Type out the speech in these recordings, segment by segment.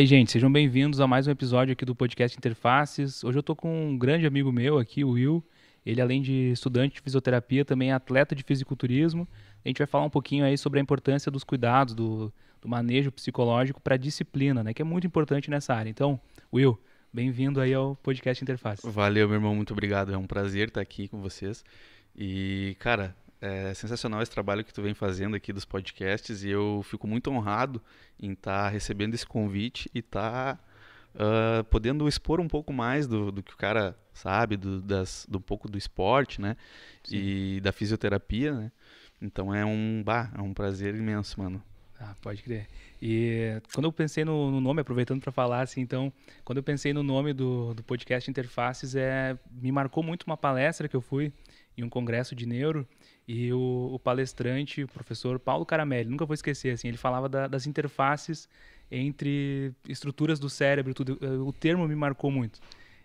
aí, gente, sejam bem-vindos a mais um episódio aqui do podcast Interfaces. Hoje eu estou com um grande amigo meu aqui, o Will. Ele, além de estudante de fisioterapia, também é atleta de fisiculturismo. A gente vai falar um pouquinho aí sobre a importância dos cuidados, do, do manejo psicológico para a disciplina, né? Que é muito importante nessa área. Então, Will, bem-vindo aí ao podcast Interfaces. Valeu, meu irmão, muito obrigado. É um prazer estar aqui com vocês. E, cara, é sensacional esse trabalho que tu vem fazendo aqui dos podcasts e eu fico muito honrado em estar tá recebendo esse convite e estar tá, uh, podendo expor um pouco mais do, do que o cara sabe, do, das, do um pouco do esporte, né? Sim. E da fisioterapia, né? Então é um, bah, é um prazer imenso, mano. Ah, pode crer. E quando eu pensei no, no nome, aproveitando para falar assim, então, quando eu pensei no nome do, do podcast Interfaces, é, me marcou muito uma palestra que eu fui em um congresso de neuro e o, o palestrante, o professor Paulo Caramelli, nunca vou esquecer, assim, ele falava da, das interfaces entre estruturas do cérebro, tudo. Eh, o termo me marcou muito.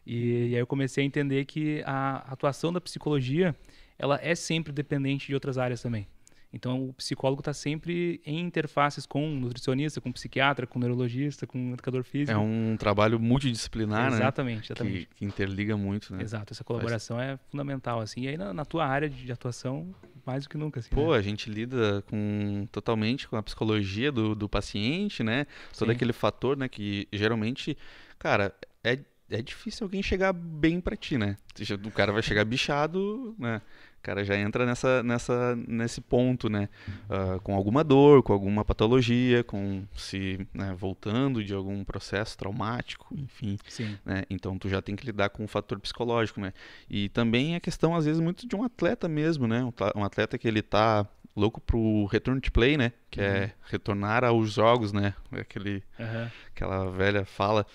E, e aí eu comecei a entender que a atuação da psicologia, ela é sempre dependente de outras áreas também. Então, o psicólogo está sempre em interfaces com nutricionista, com psiquiatra, com neurologista, com educador físico. É um trabalho multidisciplinar, né? exatamente, né? Exatamente, que, que, interliga muito, né? Exato, essa colaboração é fundamental, assim. E aí, na, na, tua área de atuação, mais do que nunca, assim, Pô, né? a gente lida com, totalmente com a psicologia do, do paciente, né? Todo Sim. aquele fator, né? Que, geralmente, cara, é é difícil alguém chegar bem para ti, né? Tipo, o cara vai chegar bichado, né? cara já entra nessa, nessa, nesse ponto, né? Uh, com alguma dor, com alguma patologia, com se né, voltando de algum processo traumático, enfim. Sim. Né? Então tu já tem que lidar com o fator psicológico, né? E também a questão, às vezes, muito de um atleta mesmo, né? Um atleta que ele tá louco pro return to play, né? Que é uhum. é retornar aos jogos, né? É aquele, uhum. Aquela velha fala.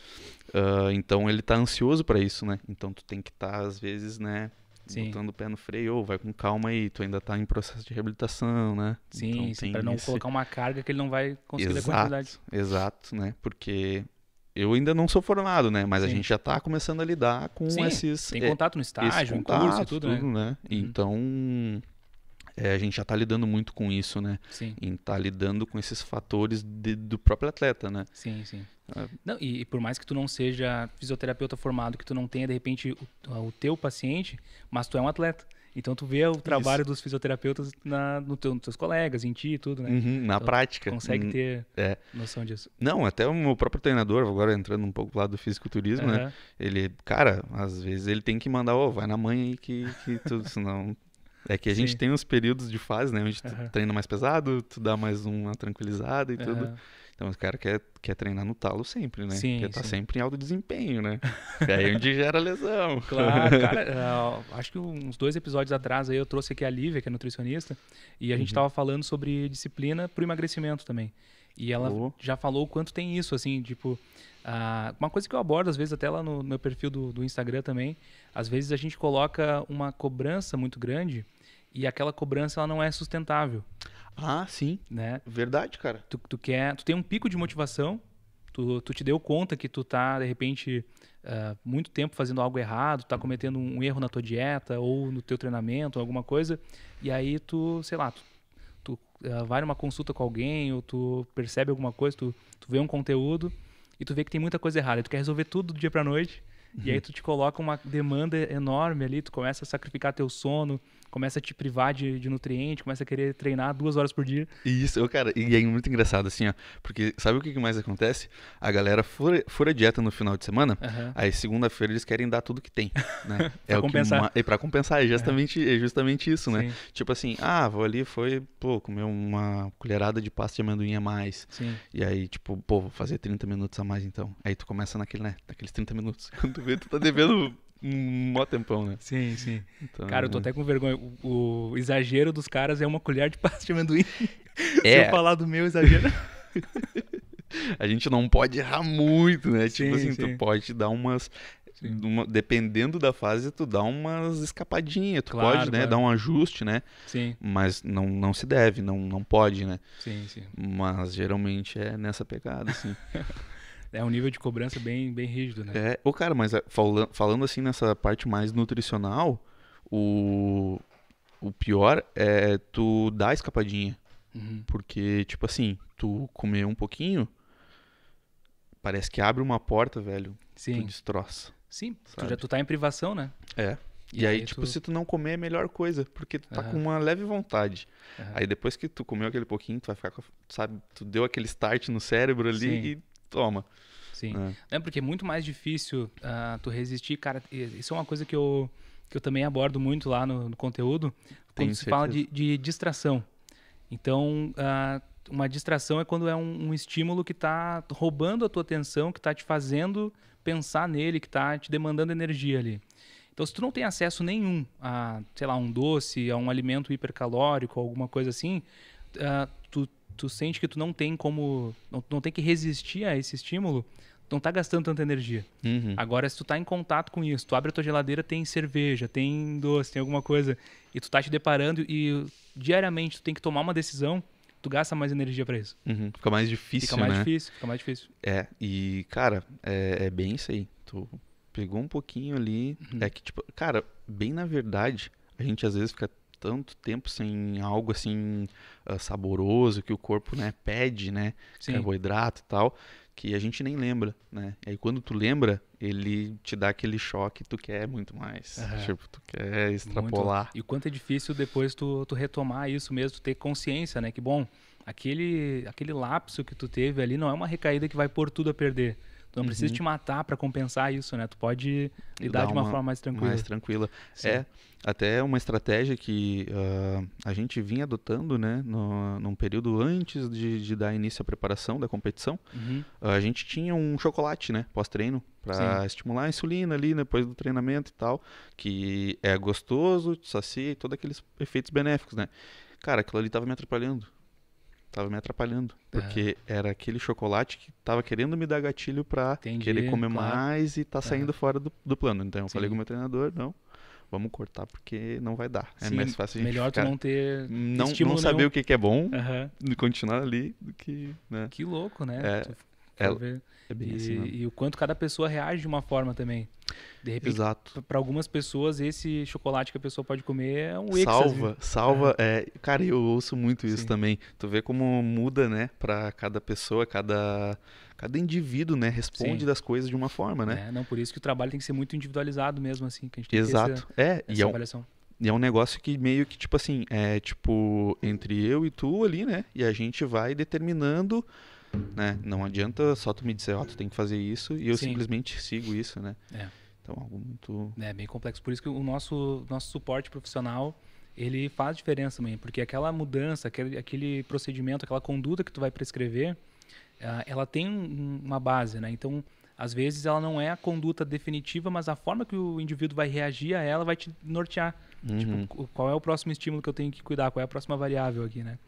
Uh, então ele tá ansioso para isso, né? Então tu tem que estar, tá, às vezes, né? Sim. botando o pé no freio, oh, vai com calma aí, tu ainda tá em processo de reabilitação, né? Sim, então, sim para não esse... colocar uma carga que ele não vai conseguir exato, a quantidade. Exato, né? Porque eu ainda não sou formado, né? Mas sim. a gente já tá começando a lidar com sim, esses... tem é, contato no estágio, contato, em curso e tudo, né? tudo né? né? Uhum. Então, é, a gente já está lidando muito com isso, né? Sim. Em estar tá lidando com esses fatores de, do próprio atleta, né? Sim, sim. É. Não, e, e, por mais que tu não seja fisioterapeuta formado, que tu não tenha, de repente, o, o teu paciente, mas tu é um atleta. Então tu vê o trabalho isso. dos fisioterapeutas na, no teu, nos teus colegas, em ti e tudo, né? Uhum, na então, prática. Consegue uhum. ter é. noção disso. Não, até o meu próprio treinador, agora entrando um pouco pro lado do fisiculturismo, uhum. né? Ele, cara, às vezes ele tem que mandar, ô, oh, vai na mãe aí que, que tu, senão é que a gente tem uns períodos de fase, né? Onde tu uhum. treina mais pesado, tu dá mais uma tranquilizada e uhum. tudo. Então, o cara quer, quer treinar no talo sempre, né? Sim, Quer estar tá sempre em alto desempenho, né? é aí onde gera lesão. Claro, cara. Uh, acho que uns dois episódios atrás aí eu trouxe aqui a Lívia, que é nutricionista, e a gente estava uhum. falando sobre disciplina para o emagrecimento também. E ela oh. já falou o quanto tem isso, assim, tipo, Uh, uma coisa que eu abordo, às vezes, até lá no meu perfil do, do, Instagram também, às vezes a gente coloca uma cobrança muito grande e aquela cobrança ela não é sustentável. Ah, sim. Né? Verdade, cara. Tu, tu quer, tu tem um pico de motivação, tu, tu te deu conta que tu tá, de repente, uh, muito tempo fazendo algo errado, tá cometendo um erro na tua dieta ou no teu treinamento, alguma coisa, e aí tu, sei lá, tu, tu uh, vai numa consulta com alguém ou tu percebe alguma coisa, tu, tu vê um conteúdo e tu vê que tem muita coisa errada, tu quer resolver tudo do dia para noite, e aí uhum. tu te coloca uma demanda enorme ali, tu começa a sacrificar teu sono, começa a te privar de, de nutriente, começa a querer treinar duas horas por dia. Isso, cara, e é muito engraçado assim, ó. Porque sabe o que mais acontece? A galera fura, fura dieta no final de semana, uhum. aí segunda-feira eles querem dar tudo que tem. Né? É pra é compensar. O que, é pra compensar, é justamente, é. é justamente isso, né? Sim. Tipo assim, ah, vou ali, foi, pô, comer uma colherada de pasta de amendoim a mais. Sim. E aí, tipo, pô, vou fazer 30 minutos a mais então. Aí tu começa naquele, né? Naqueles 30 minutos. Quando tu vê, tu tá devendo um mó tempão, né? Sim, sim. Então, cara, eu tô né? até com vergonha. O, o, exagero dos caras é uma colher de pasta de amendoim. É. Se eu é. falar do meu exagero. A gente não pode errar muito, né? Tipo sim, tipo assim, sim. tu pode dar umas. Uma, dependendo da fase, tu dá umas escapadinhas, tu claro, pode, né? Claro. Dar um ajuste, né? Sim. Mas não, não se deve, não, não pode, né? Sim, sim. Mas geralmente é nessa pegada, assim. É um nível de cobrança bem, bem rígido, né? É, o cara, mas é, falando, falando assim nessa parte mais nutricional, o, o pior é tu dar a escapadinha. Uhum. Porque, tipo assim, tu comer um pouquinho, parece que abre uma porta, velho. Sim. Tu destroça. Sim, sabe? tu já tu tá em privação, né? É. E, e aí, aí, tipo, tu... se tu não comer é a melhor coisa, porque tu tá uhum. com uma leve vontade. Uhum. Aí depois que tu comeu aquele pouquinho, tu vai ficar com, sabe, tu deu aquele start no cérebro ali Sim. e toma. Sim. É. é porque é muito mais difícil uh, tu resistir, cara. Isso é uma coisa que eu, que eu também abordo muito lá no, no conteúdo, quando se fala de, de, distração. Então, uh, uma distração é quando é um, um estímulo que está roubando a tua atenção, que está te fazendo pensar nele, que está te demandando energia ali. Então, se tu não tem acesso nenhum a, sei lá, um doce, a um alimento hipercalórico, alguma coisa assim, uh, tu tu sente que tu não tem como. Não, não tem que resistir a esse estímulo, não tá gastando tanta energia. Uhum. Agora, se tu tá em contato com isso, tu abre a tua geladeira, tem cerveja, tem doce, tem alguma coisa, e tu tá te deparando e diariamente tu tem que tomar uma decisão, tu gasta mais energia para isso. Uhum. Fica mais difícil, Fica mais né? difícil, fica mais difícil. É, e, cara, é, é bem isso aí. Tu pegou um pouquinho ali, uhum. é que, tipo, cara, bem na verdade, a gente às vezes fica tanto tempo sem algo assim uh, saboroso que o corpo né, pede, né? Sim. Carboidrato e tal, que a gente nem lembra, né? E aí quando tu lembra, ele te dá aquele choque, tu quer muito mais. Uhum. Tipo, tu quer extrapolar. Muito. E o quanto é difícil depois tu, tu retomar isso mesmo, tu ter consciência, né? Que bom, aquele, aquele lapso que tu teve ali não é uma recaída que vai pôr tudo a perder. Tu não uhum. precisa te matar para compensar isso, né? Tu pode lidar de uma, forma mais tranquila. Mais tranquila. Sim. É até é uma estratégia que uh, a gente vinha adotando, né? No, num período antes de, de dar início à preparação da competição, uhum. uh, a gente tinha um chocolate, né? Pós-treino para estimular a insulina ali depois do treinamento e tal, que é gostoso, sacia, todos aqueles efeitos benéficos, né? Cara, aquilo ali tava me atrapalhando. Tava me atrapalhando. Porque ah. era aquele chocolate que tava querendo me dar gatilho pra Entendi, querer comer claro. mais e tá saindo fora do, do, plano. Então eu Sim. falei com o meu treinador, não, vamos cortar porque não vai dar. É Sim, é mais fácil a gente Melhor ficar, tu não ter. Não, não saber nenhum. o que, que é bom e continuar ali do que. Né? Que louco, né? É, é bem assim e, assim. E o quanto cada pessoa reage de uma forma também. De repente, para algumas pessoas, esse chocolate que a pessoa pode comer é um êxtase. Salva, salva. É. é. cara, eu ouço muito isso Sim. também. Tu vê como muda, né, para cada pessoa, cada, cada indivíduo, né, responde Sim. das coisas de uma forma, né? É, não, por isso que o trabalho tem que ser muito individualizado mesmo, assim, que a gente tem Exato. que é, essa, é, essa e avaliação. É um... E é um negócio que meio que, tipo assim, é tipo entre eu e tu ali, né? E a gente vai determinando né? Não adianta só tu me dizer, ó, oh, tu tem que fazer isso e eu Sim. simplesmente sigo isso, né? É. Então, algo muito... É bem complexo. Por isso que o nosso, nosso suporte profissional, ele faz diferença também, porque aquela mudança, aquele, aquele procedimento, aquela conduta que tu vai prescrever, ah, ela tem uma base, né? Então, às vezes ela não é a conduta definitiva, mas a forma que o indivíduo vai reagir a ela vai te nortear. Tipo, uhum. Tipo, qual é o próximo estímulo que eu tenho que cuidar? Qual é a próxima variável aqui, né?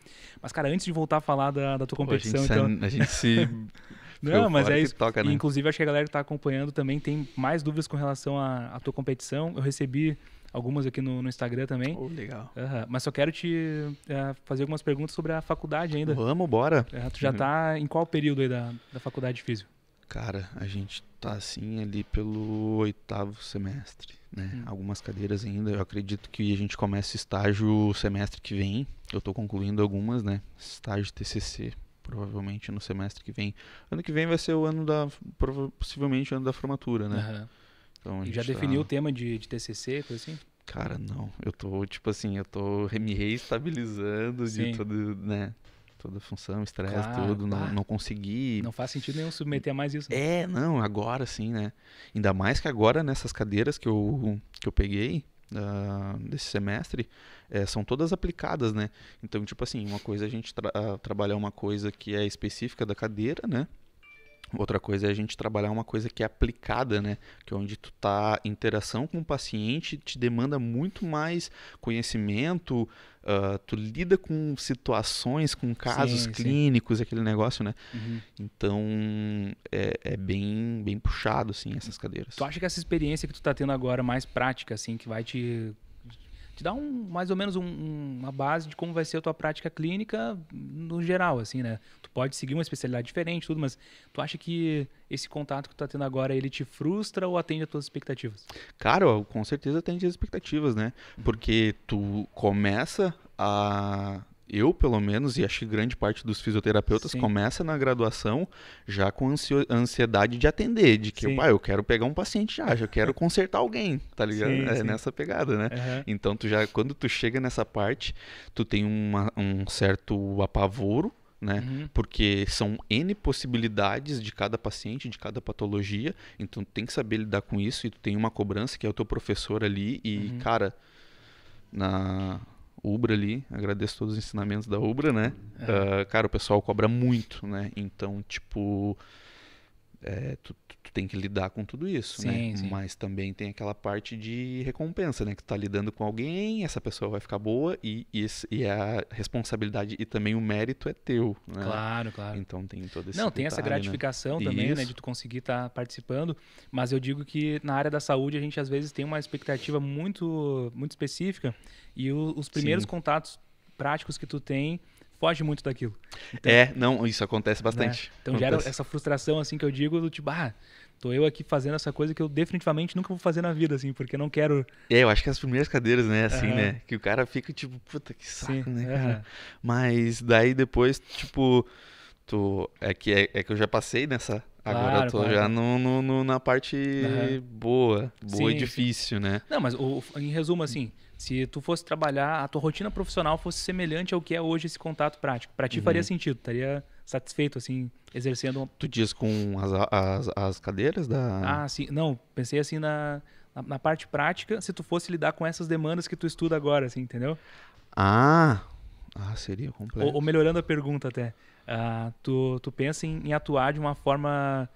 Mas, cara, antes de voltar a falar da, da tua Pô, competição... A gente, então... a gente se... Não, mas é isso. Toca, né? Inclusive, acho que a galera que está acompanhando também tem mais dúvidas com relação à, à tua competição. Eu recebi algumas aqui no, no Instagram também. Oh, legal. Mas só quero te uh, fazer algumas perguntas sobre a faculdade ainda. Vamos, bora. Uh, tu já está uhum. em qual período aí da, da faculdade de físico? Cara, a gente tá assim ali pelo oitavo semestre, né? Hum. Algumas cadeiras ainda. Eu acredito que a gente começa estágio semestre que vem. Eu estou concluindo algumas, né? Estágio TCC, provavelmente no semestre que vem. Ano que vem vai ser o ano da possivelmente o ano da formatura, né? Uhum. Então, já tá definiu tá... o tema de, de TCC, coisa assim? Cara, não. Eu tô, tipo assim, eu tô me reestabilizando Sim. de tudo né? toda a função, estresse, claro, tudo, não, não consegui. Não faz sentido nenhum submeter a mais isso. Né? É, não, agora sim, né? Ainda mais que agora nessas cadeiras que eu, que eu peguei uh, desse semestre, é, são todas aplicadas, né? Então, tipo assim, uma coisa é a gente tra ah, trabalhar uma coisa que é específica da cadeira, né? Outra coisa é a gente trabalhar uma coisa que é aplicada, né? Que é onde tu tá interação com o paciente te demanda muito mais conhecimento, uh, tu lida com situações, com casos sim, clínicos, sim. aquele negócio, né? Uhum. Então é, é, bem, bem puxado, assim, essas cadeiras. Tu acha que essa experiência que tu tá tendo agora mais prática, assim, que vai te te dá um, mais ou menos um, uma base de como vai ser a tua prática clínica no geral, assim, né? Tu pode seguir uma especialidade diferente, tudo, mas tu acha que esse contato que tu tá tendo agora, ele te frustra ou atende as tuas expectativas? Cara, com certeza atende as expectativas, né? Uhum. Porque tu começa a eu pelo menos, e acho que grande parte dos fisioterapeutas Sim. começa na graduação já com ansiedade de atender, de que, pai, eu quero pegar um paciente já, já quero consertar alguém, tá ligado? Sim, é sim. nessa pegada, né? Uhum. Então, tu já, quando tu chega nessa parte, tu tem uma, um certo apavoro, né? Uhum. Porque são N possibilidades de cada paciente, de cada patologia, então tu tem que saber lidar com isso e tu tem uma cobrança que é o teu professor ali e, uhum. cara, na Ubra ali, agradeço todos os ensinamentos da Ubra, né? É. Uh, cara, o pessoal cobra muito, né? Então, tipo, é, tu, tu, tem que lidar com tudo isso, né? sim, né? Sim. Mas também tem aquela parte de recompensa, né? Que tu tá lidando com alguém, essa pessoa vai ficar boa e, e, e a responsabilidade e também o mérito é teu, né? Claro, claro. Então tem todo esse Não, detalhe, tem essa né? gratificação né? também, isso. né? De tu conseguir estar tá participando, mas eu digo que na área da saúde a gente às vezes tem uma expectativa muito, muito específica e o, os primeiros sim. contatos práticos que tu tem foge muito daquilo. Então, é, não, isso acontece bastante. Né? Então acontece. gera essa frustração, assim, que eu digo, do tipo, ah, tô eu aqui fazendo essa coisa que eu definitivamente nunca vou fazer na vida, assim, porque não quero. É, eu acho que as primeiras cadeiras, né, assim, uhum. né? Que o cara fica tipo, puta que saco, Sim, né, cara? Uhum. Mas daí depois, tipo, tu. É que, é, é que eu já passei nessa. Agora claro, eu tô claro. já no, no, no, na parte uhum. boa, boa sim, e difícil, sim. né? Não, mas o, em resumo, assim, se tu fosse trabalhar, a tua rotina profissional fosse semelhante ao que é hoje esse contato prático, para ti uhum. faria sentido, estaria satisfeito assim, exercendo. Tu diz com as, as, as cadeiras da. Ah, sim. Não, pensei assim na, na, na, parte prática, se tu fosse lidar com essas demandas que tu estuda agora, assim, entendeu? Ah, ah seria completo. Ou, ou melhorando a pergunta até, uh, tu, tu pensa em, em atuar de uma forma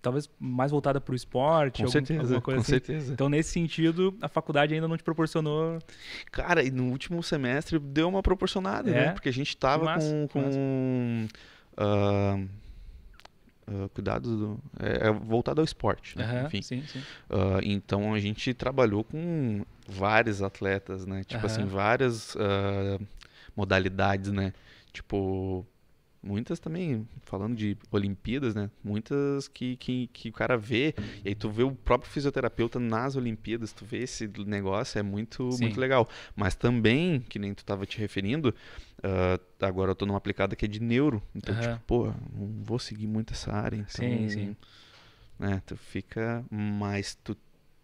talvez mais voltada para o esporte, com algum, certeza, alguma coisa com assim. certeza. Então, nesse sentido, a faculdade ainda não te proporcionou. Cara, e no último semestre deu uma proporcionada, né? é? né? Porque a gente estava com. com uh, ah, uh, ah, cuidados do, é, é, voltado ao esporte, né? Uhum, Enfim. Sim, sim. Uh, então a gente trabalhou com vários atletas, né? Tipo uhum. assim, várias modalidades, né? Tipo muitas também, falando de Olimpíadas, né? Muitas que, que, que o cara vê, e aí tu vê o próprio fisioterapeuta nas Olimpíadas, tu vê esse negócio, é muito, muito legal. Mas também, que nem tu estava te referindo, uh, agora eu tô numa aplicada que é de neuro. Então, uhum. tipo, pô, não vou seguir muito essa área. Então, sim, sim. Né, tu fica. Mas tu,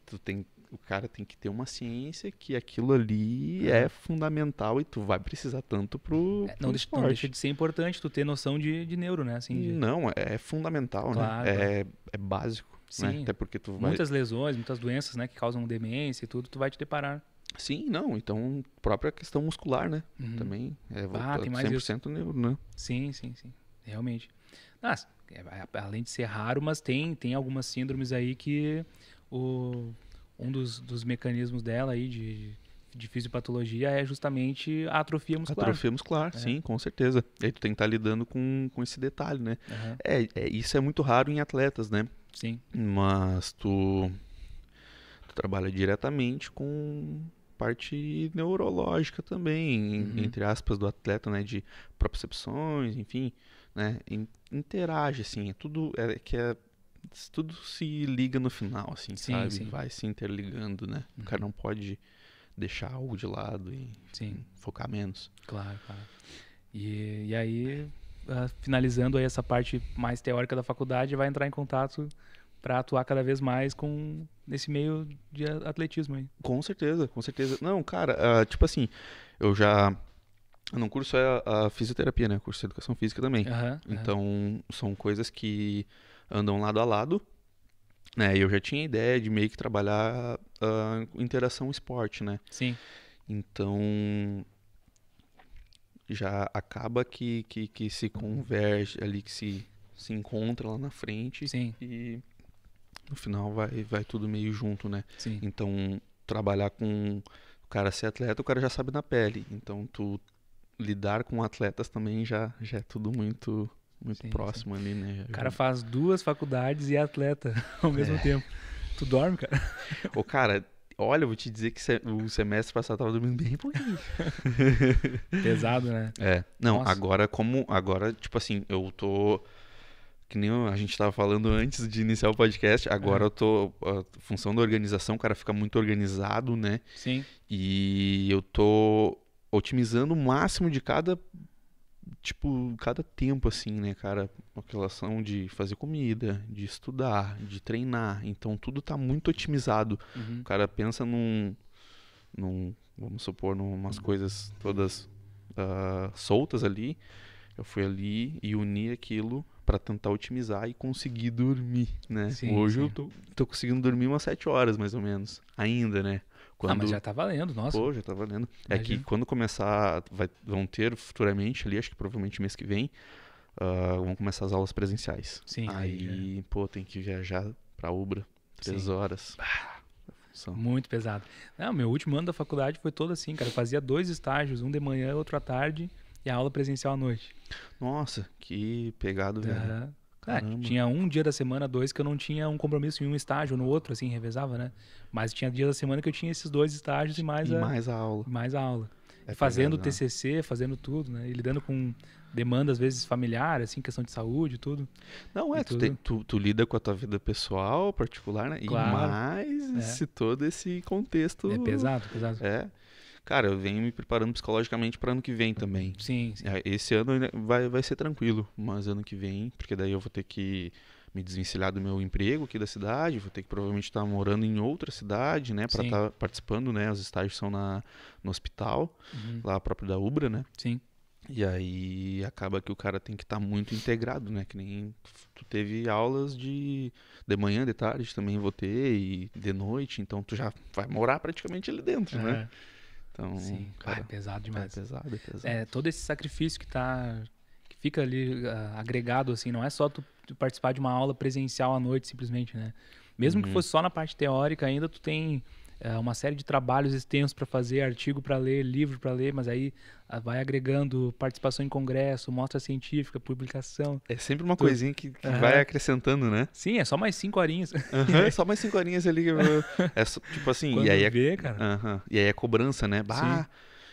tu tem o cara tem que ter uma ciência que aquilo ali é, é fundamental e tu vai precisar tanto pro, é, não, deixa, não, deixa, de ser importante tu ter noção de, de neuro, né? Assim, de... Não, é, é fundamental, né? claro, né? É, é básico. Né? Sim. Né? Até porque tu vai... Muitas lesões, muitas doenças, né? Que causam demência e tudo, tu vai te deparar. Sim, não. Então, própria questão muscular, né? Uhum. Também é ah, tem mais 100% isso. neuro, né? Sim, sim, sim. Realmente. Nossa, é, além de ser raro, mas tem, tem algumas síndromes aí que o um dos, dos mecanismos dela aí de, de fisiopatologia é justamente a atrofia muscular. Atrofia muscular, é. sim, com certeza. E aí tu tem que estar tá lidando com, com esse detalhe, né? Uhum. É, é, isso é muito raro em atletas, né? Sim. Mas tu, tu trabalha diretamente com parte neurológica também, uhum. entre aspas, do atleta, né? De propriocepções, enfim, né? Interage, assim, é tudo é, é que é tudo se liga no final, assim, sim, sabe? Sim. Vai se interligando, né? Uhum. O cara não pode deixar algo de lado e sim. focar menos. Claro, claro. E, e aí, ah, finalizando aí essa parte mais teórica da faculdade, vai entrar em contato para atuar cada vez mais com nesse meio de atletismo aí. Com certeza, com certeza. Não, cara, uh, tipo assim, eu já não curso é a, a fisioterapia, né? Curso de educação física também. Uhum, então uhum. são coisas que andam lado a lado. Né? Eu já tinha ideia de meio que trabalhar uh, interação esporte, né? Sim. Então já acaba que, que, que se converge ali, que se, se encontra lá na frente. Sim. E no final vai, vai tudo meio junto, né? Sim. Então trabalhar com o cara ser atleta, o cara já sabe na pele. Então tu lidar com atletas também já, já é tudo muito muito sim, próximo sim. ali, né? O cara faz duas faculdades e é atleta ao mesmo é. tempo. Tu dorme, cara? Ô, cara, olha, eu vou te dizer que o semestre passado eu tava dormindo bem pouquinho. Pesado, né? É. Não, Nossa. agora como. Agora, tipo assim, eu tô. Que nem a gente tava falando antes de iniciar o podcast, agora é. eu tô. A função da organização, o cara fica muito organizado, né? Sim. E eu tô otimizando o máximo de cada tipo, cada tempo, assim, né, cara? aquela relação de fazer comida, de estudar, de treinar. Então, tudo tá muito otimizado. Uhum. O cara pensa num, num vamos supor, numas coisas todas uh, soltas ali. Eu fui ali e uni aquilo para tentar otimizar e conseguir dormir, né? Sim, Hoje sim. eu tô, tô conseguindo dormir umas 7 horas, mais ou menos. Ainda, né? Quando... Ah, mas já tá valendo, nossa. Pô, já tá valendo. Imagina. É que quando começar, vai, vão ter futuramente ali, acho que provavelmente mês que vem, uh, vão começar as aulas presenciais. Sim. Aí, é. pô, tem que viajar pra Ubra, três Sim. horas. Bah. Muito pesado. Não, meu último ano da faculdade foi todo assim, cara. Eu fazia dois estágios, um de manhã, outro à tarde, e a aula presencial à noite. Nossa, que pegado, velho. Uhum. É, tinha um dia da semana, dois, que eu não tinha um compromisso em um estágio, no outro, assim, revezava, né? Mas tinha dia da semana que eu tinha esses dois estágios e mais, e a, mais a aula. Mais a aula. É fazendo o TCC, fazendo tudo, né? E lidando com demanda, às vezes, familiar, assim, questão de saúde tudo. Não, é, tu, tem, tu, tu, lida com a tua vida pessoal, particular, né? E mais é. esse, todo esse contexto... É pesado, pesado. É cara, eu venho me preparando psicologicamente para ano que vem também. Sim, sim. É, esse ano vai, vai ser tranquilo, mas ano que vem, porque daí eu vou ter que me desvencilhar do meu emprego aqui da cidade, vou ter que provavelmente estar tá morando em outra cidade, né, para estar tá participando, né, os estágios são na, no hospital, uhum. lá próprio da Ubra, né? Sim. E aí acaba que o cara tem que estar tá muito integrado, né? Que nem tu teve aulas de de manhã, de tarde também vou ter e de noite, então tu já vai morar praticamente ali dentro, é. né? Então, Sim. Cara, é pesado demais. É pesado, é pesado. É, todo esse sacrifício que tá que fica ali uh, agregado assim, não é só tu, tu, participar de uma aula presencial à noite simplesmente, né? Mesmo uhum. que fosse só na parte teórica, ainda tu tem é, uma série de trabalhos extensos para fazer, artigo para ler, livro para ler, mas aí ah, vai agregando participação em congresso, mostra científica, publicação. É sempre uma tudo. coisinha que, que uhum. vai acrescentando, né? Sim, é só mais cinco horinhas. Uhum, é só mais cinco horinhas ali. É só, tipo assim, e aí é vê, é, cara. Uhum, e aí é cobrança, né? Bah,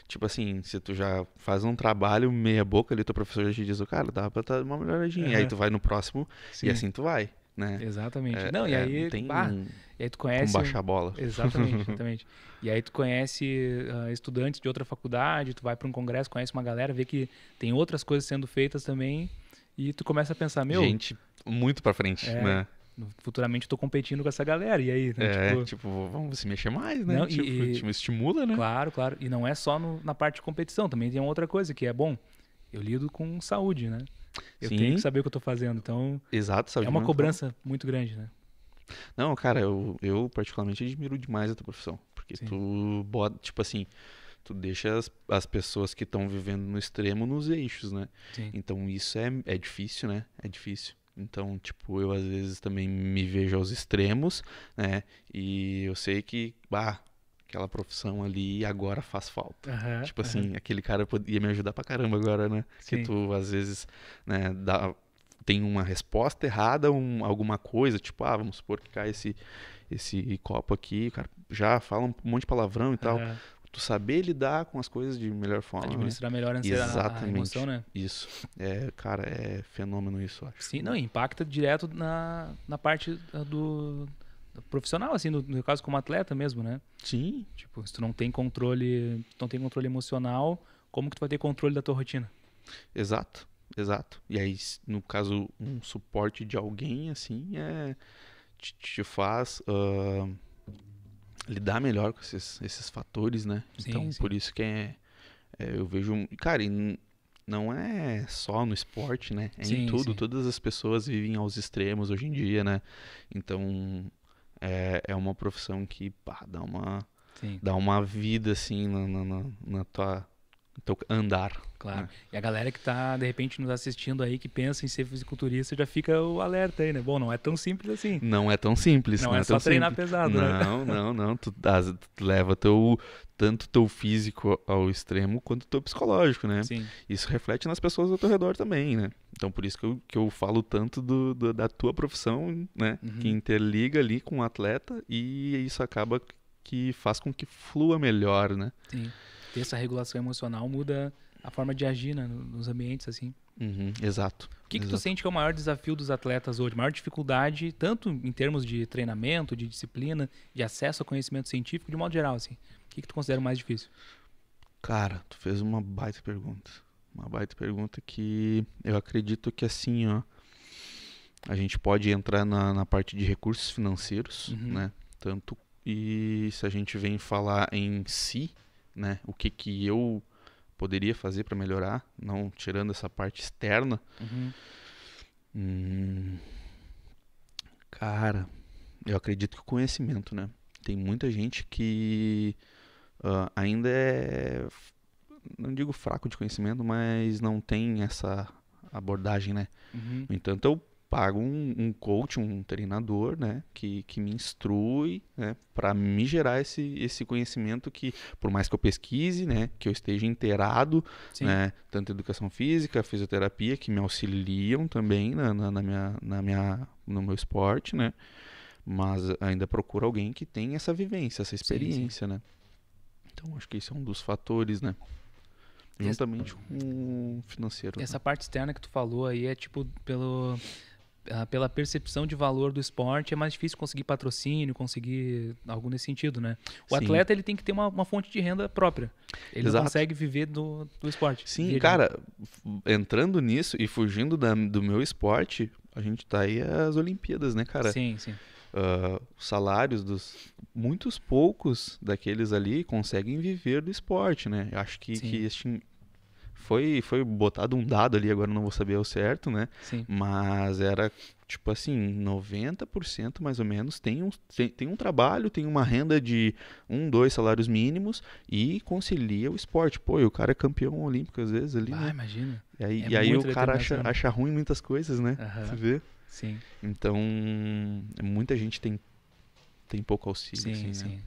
Tipo assim, se tu já faz um trabalho meia boca ali, teu professor já te diz, cara, dá pra dar tá uma melhoradinha. E Aí tu vai no próximo Sim. e assim tu vai né? Exatamente. É, não, e é, aí, é, tem bah, um, e aí tu conhece. Um baixar a bola. Exatamente, exatamente. e aí tu conhece uh, estudantes de outra faculdade, tu vai para um congresso, conhece uma galera, vê que tem outras coisas sendo feitas também, e tu começa a pensar, meu. Gente, muito para frente, é, né? Futuramente estou competindo com essa galera, e aí? Né? É, tipo, tipo, vamos se mexer mais, né? Não, tipo, e, estimula, né? Claro, claro. E não é só no, na parte de competição, também tem outra coisa que é bom eu lido com saúde, né? Eu Sim. tenho que saber o que eu tô fazendo. Então, Exato, saúde é uma mental. cobrança muito grande, né? Não, cara, eu, eu particularmente admiro demais a tua profissão. Porque Sim. tu bota, tipo assim, tu deixa as, as pessoas que estão vivendo no extremo nos eixos, né? Sim. Então isso é, é difícil, né? É difícil. Então, tipo, eu às vezes também me vejo aos extremos, né? E eu sei que, bah, aquela profissão ali agora faz falta. Uhum, tipo assim, uhum. aquele cara podia me ajudar pra caramba agora, né? Se Que tu, às vezes, né, dá, tem uma resposta errada, um, alguma coisa, tipo, ah, vamos supor que cai esse, esse copo aqui, o cara já fala um monte de palavrão e tal. Uhum. Tu saber lidar com as coisas de melhor forma. Né? Administrar né? melhor Exatamente. a emoção, né? Isso. É, cara, é fenômeno isso, acho. Sim, não, impacta direto na, na parte ah, do, profissional, assim, no, no, caso como atleta mesmo, né? Sim. Tipo, se tu não tem controle, não tem controle emocional, como que tu vai ter controle da tua rotina? Exato, exato. E aí, no caso, um suporte de alguém, assim, é, te, te faz uh, lidar melhor com esses, esses fatores, né? Sim, então, sim. por isso que é, é, eu vejo... Cara, e não é só no esporte, né? É sim, em tudo. Sim. Todas as pessoas vivem aos extremos hoje em dia, né? Então, é, é uma profissão que pá, dá uma Sim. dá uma vida assim na, na, na, na tua teu andar. Claro. Né? E a galera que está de repente nos assistindo aí, que pensa em ser fisiculturista, já fica o alerta aí, né? Bom, não é tão simples assim. Não é tão simples. Não, não é, é, só treinar simples. pesado, não, né? Não, não, não. Tu, tu leva teu, tanto teu físico ao extremo quanto teu psicológico, né? Sim. Isso reflete nas pessoas ao teu redor também, né? Então por isso que eu, que eu falo tanto do, do da tua profissão, né? Uhum. Que interliga ali com o atleta e isso acaba que faz com que flua melhor, né? Sim. Ter essa regulação emocional muda a forma de agir né, nos ambientes assim. Uhum, exato. O que, exato. que tu sente que é o maior desafio dos atletas hoje, maior dificuldade, tanto em termos de treinamento, de disciplina, de acesso ao conhecimento científico, de modo geral, assim? O que, que tu considera mais difícil? Cara, tu fez uma baita pergunta. Uma baita pergunta que eu acredito que assim, ó, a gente pode entrar na, na parte de recursos financeiros, uhum. né? Tanto e se a gente vem falar em si, né? O que que eu poderia fazer para melhorar, não tirando essa parte externa. Uhum. Hum, cara, eu acredito que o conhecimento, né? Tem muita gente que uh, ainda é, não digo fraco de conhecimento, mas não tem essa abordagem, né? Uhum. No entanto, eu pago um, um coach, um treinador, né, que, que me instrui, né, para me gerar esse, esse conhecimento que, por mais que eu pesquise, né, que eu esteja inteirado, né, tanto educação física, fisioterapia, que me auxiliam também na, na, na, minha, na minha, no meu esporte, né, mas ainda procuro alguém que tenha essa vivência, essa experiência, sim, sim. né? Então acho que isso é um dos fatores, né? Juntamente com o financeiro. Né. Essa né? parte externa que tu falou aí é tipo pelo ah, pela percepção de valor do esporte, é mais difícil conseguir patrocínio, conseguir algo nesse sentido, né? O Sim. atleta ele tem que ter uma, uma fonte de renda própria. Ele não consegue viver do, do esporte. Sim, cara, entrando nisso e fugindo da, do meu esporte, a gente tá aí às Olimpíadas, né, cara? Sim, sim. Uh, salários dos muitos poucos daqueles ali conseguem viver do esporte, né? Eu acho que, que foi, foi botado um dado ali, agora não vou saber ao certo, né? Sim. Mas era tipo assim, 90% mais ou menos tem um, tem, tem, um trabalho, tem uma renda de um, dois salários mínimos e concilia o esporte. Pô, e o cara é campeão olímpico às vezes ali. Ah, né? imagina. E aí, é e aí o cara acha, né? acha ruim muitas coisas, né? Uhum. Você vê? Sim. Então, muita gente tem tem pouco auxílio. Sim, assim, né? sim. Né?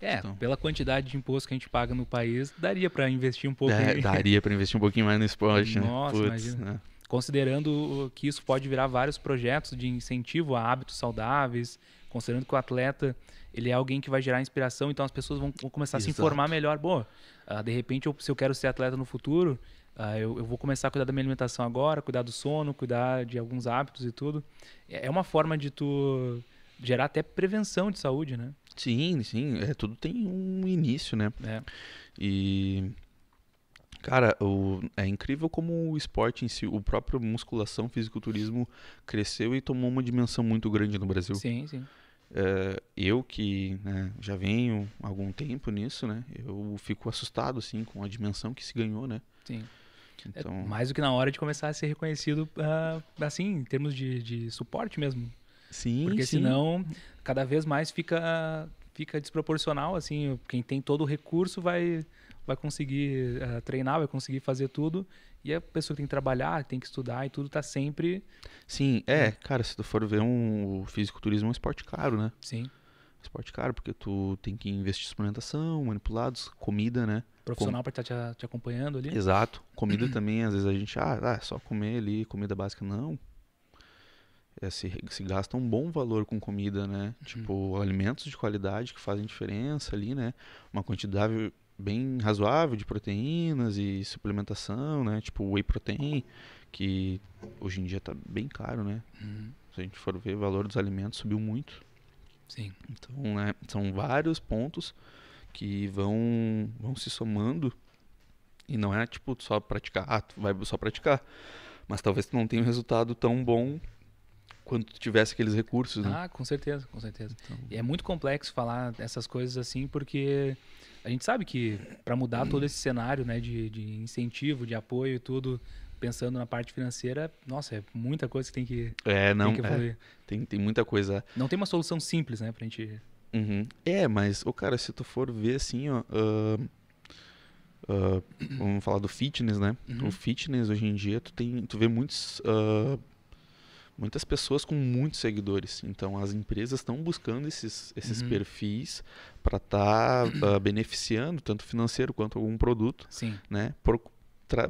É, pela quantidade de imposto que a gente paga no país, daria para investir um pouco. É, em... daria para investir um pouquinho mais no esporte. Né? Nossa, né? Puts, imagina. Né? Considerando que isso pode virar vários projetos de incentivo a hábitos saudáveis, considerando que o atleta ele é alguém que vai gerar inspiração, então as pessoas vão, começar Exato. a se informar melhor. Bom, uh, ah, de repente, eu, se eu quero ser atleta no futuro, uh, eu, eu, vou começar a cuidar da minha alimentação agora, cuidar do sono, cuidar de alguns hábitos e tudo. É, é uma forma de tu gerar até prevenção de saúde, né? Sim, sim. É, tudo tem um início, né? É. E. Cara, o, é incrível como o esporte em si, o próprio musculação, fisiculturismo cresceu e tomou uma dimensão muito grande no Brasil. Sim, sim. É, eu que né, já venho algum tempo nisso, né? Eu fico assustado, assim, com a dimensão que se ganhou, né? Sim. É então... É mais do que na hora de começar a ser reconhecido, uh, assim, em termos de, de suporte mesmo, Sim, Porque sim. senão cada vez mais fica fica desproporcional assim, quem tem todo o recurso vai vai conseguir uh, treinar, vai conseguir fazer tudo. E a pessoa tem que trabalhar, tem que estudar e tudo tá sempre. Sim, é, né? cara, se tu for ver um o fisiculturismo é um esporte caro, né? Sim. esporte caro, porque tu tem que investir em suplementação, manipulados, comida, né? Profissional Com... para estar tá te, te, acompanhando ali. Exato. Comida também, às vezes a gente, ah, ah, é só comer ali, comida básica. Não é, se, se gasta um bom valor com comida, né? Uhum. Tipo, alimentos de qualidade que fazem diferença ali, né? Uma quantidade bem razoável de proteínas e suplementação, né? Tipo, whey protein, que hoje em dia está bem caro, né? Uhum. Se a gente for ver, o valor dos alimentos subiu muito. Sim. Então, né, são vários pontos que vão, vão se somando e não é tipo só praticar, ah, tu vai só praticar, mas talvez tu não tenha um resultado tão bom quando tu tivesse aqueles recursos. Né? Ah, com certeza, com certeza. Então... É muito complexo falar essas coisas assim, porque a gente sabe que para mudar todo esse cenário né, de, de incentivo, de apoio e tudo, pensando na parte financeira, nossa, é muita coisa que tem que É, não, tem, é, tem, tem, muita coisa. Não tem uma solução simples, né, pra gente... Uhum. É, mas, o cara, se tu for ver assim, ó... Uh, uh, vamos falar do fitness, né? Uhum. O fitness, hoje em dia, tu, tem, tu vê muitos... Uh, muitas pessoas com muitos seguidores. Então, as empresas estão buscando esses, esses uhum. perfis para estar tá, uh, beneficiando, tanto financeiro quanto algum produto, Sim. né? Por,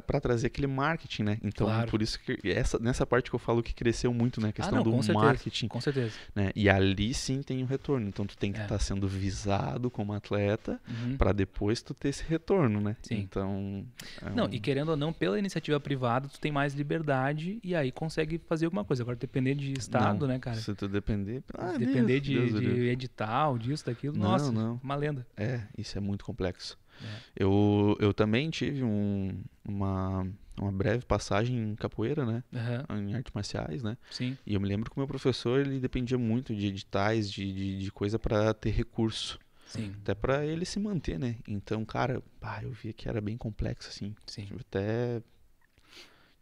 para trazer aquele marketing, né? Então, claro. por isso que essa, nessa parte que eu falo que cresceu muito, né? A questão ah, não, do marketing. com certeza. Né? E ali sim tem o retorno. Então, tu tem que estar é. tá sendo visado como atleta uhum. para depois tu ter esse retorno, né? Sim. Então. É não, um... e querendo ou não, pela iniciativa privada, tu tem mais liberdade e aí consegue fazer alguma coisa. Agora, depender de Estado, não, né, cara? Se tu depender. Ah, depender Deus, de, Deus, de Deus. edital, disso, daquilo, não, nossa, não. uma lenda. É, isso é muito complexo. É. Eu, eu também tive um, uma, uma breve passagem em capoeira, né? Uhum. Em artes marciais, né? Sim. E eu me lembro que o meu professor, ele dependia muito de editais, de, de, de coisa para ter recurso. Sim. Até para ele se manter, né? Então, cara, eu via que era bem complexo, assim. Sim. Tipo, até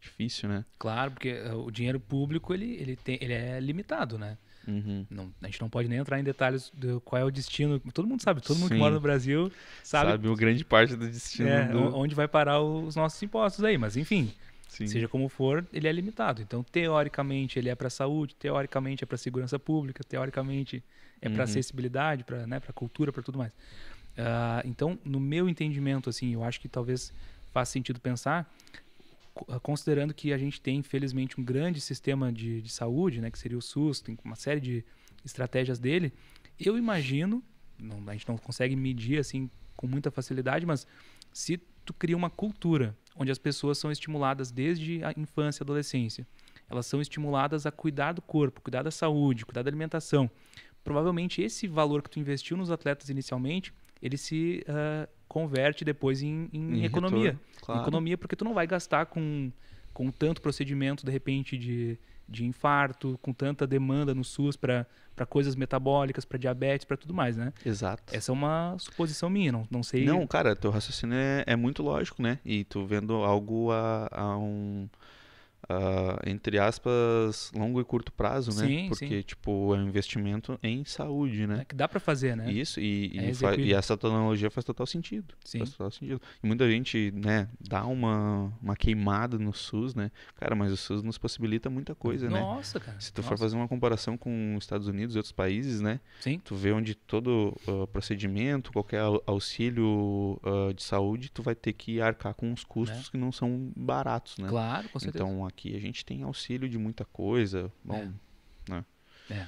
difícil, né? Claro, porque eh, o dinheiro público, ele, ele, tem, ele é limitado, né? Uhum. Não, a gente não pode nem entrar em detalhes qual é o destino. Todo mundo sabe, todo mundo que mora no Brasil sabe. Sabe uma grande parte do destino. É, do... Onde vai parar os nossos impostos aí, mas enfim. Sim. Seja como for, ele é limitado. Então, teoricamente, ele é para saúde, teoricamente é para segurança pública, teoricamente é uhum. para acessibilidade, para né, cultura, para tudo mais. Uh, então, no meu entendimento, assim, eu acho que talvez faça sentido pensar ah, considerando que a gente tem, infelizmente, um grande sistema de, de saúde, né, que seria o SUS, tem uma série de estratégias dele, eu imagino, não, a gente não consegue medir assim com muita facilidade, mas se tu cria uma cultura onde as pessoas são estimuladas desde a infância e adolescência, elas são estimuladas a cuidar do corpo, cuidar da saúde, cuidar da alimentação. Provavelmente esse valor que tu investiu nos atletas inicialmente, ele se uh, converte depois em, em, em economia. Retorno, claro. em economia, porque tu não vai gastar com, com tanto procedimento, de repente, de, de infarto, com tanta demanda no SUS para coisas metabólicas, para diabetes, para tudo mais, né? Exato. Essa é uma suposição minha, não, não sei. Não, cara, teu raciocínio é, é muito lógico, né? E tu vendo algo a, a um Uh, entre aspas, longo e curto prazo, né? Sim, Porque, sim. tipo, é um investimento em saúde, né? É que dá para fazer, né? Isso, e, é e, e, essa tecnologia faz total sentido. Sim. Faz total sentido. E muita gente, né, dá uma, uma queimada no SUS, né? Cara, mas o SUS nos possibilita muita coisa, Nossa, né? Nossa, cara. Se tu Nossa. for fazer uma comparação com os Estados Unidos e outros países, né? Sim. Tu vê onde todo uh, procedimento, qualquer auxílio uh, de saúde, tu vai ter que arcar com os custos é. que não são baratos, né? Claro, com certeza. Então, aqui, a gente tem auxílio de muita coisa. Bom, é. né? É.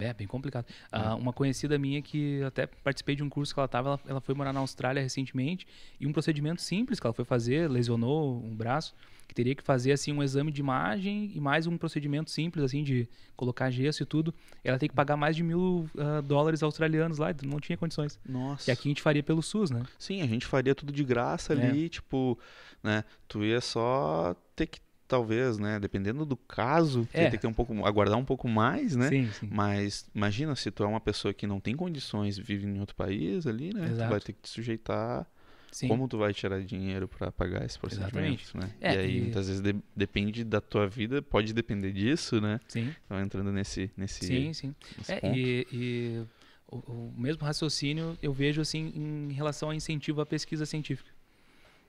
É, bem complicado. É. Ah, uma conhecida minha que até participei de um curso que ela estava, ela, ela, foi morar na Austrália recentemente e um procedimento simples que ela foi fazer, lesionou um braço, que teria que fazer assim um exame de imagem e mais um procedimento simples assim de colocar gesso e tudo. Ela tem que pagar mais de mil uh, dólares australianos lá, não tinha condições. Nossa. E aqui a gente faria pelo SUS, né? Sim, a gente faria tudo de graça é. ali, é. tipo, né? Tu ia só ter que talvez, né? Dependendo do caso, é. tem que ter um pouco, aguardar um pouco mais, né? Sim, sim. Mas imagina se tu é uma pessoa que não tem condições, vive em outro país ali, né? Exato. Tu vai ter que te sujeitar. Sim. Como tu vai tirar dinheiro para pagar esse procedimento, Exatamente. né? É, e aí e... muitas vezes de, depende da tua vida, pode depender disso, né? Sim. Então entrando nesse nesse Sim, sim. Nesse é, e, e o, o, mesmo raciocínio eu vejo assim em relação ao incentivo à pesquisa científica.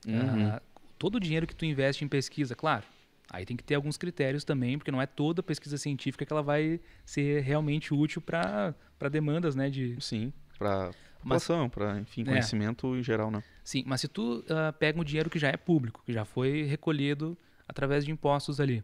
Uhum. Uh, todo o dinheiro que tu investe em pesquisa, claro, Aí tem que ter alguns critérios também, porque não é toda pesquisa científica que ela vai ser realmente útil para demandas, né? De... Sim, para população, para enfim é. conhecimento é. em geral, né? Sim, mas se tu uh, pega um dinheiro que já é público, que já foi recolhido através de impostos ali,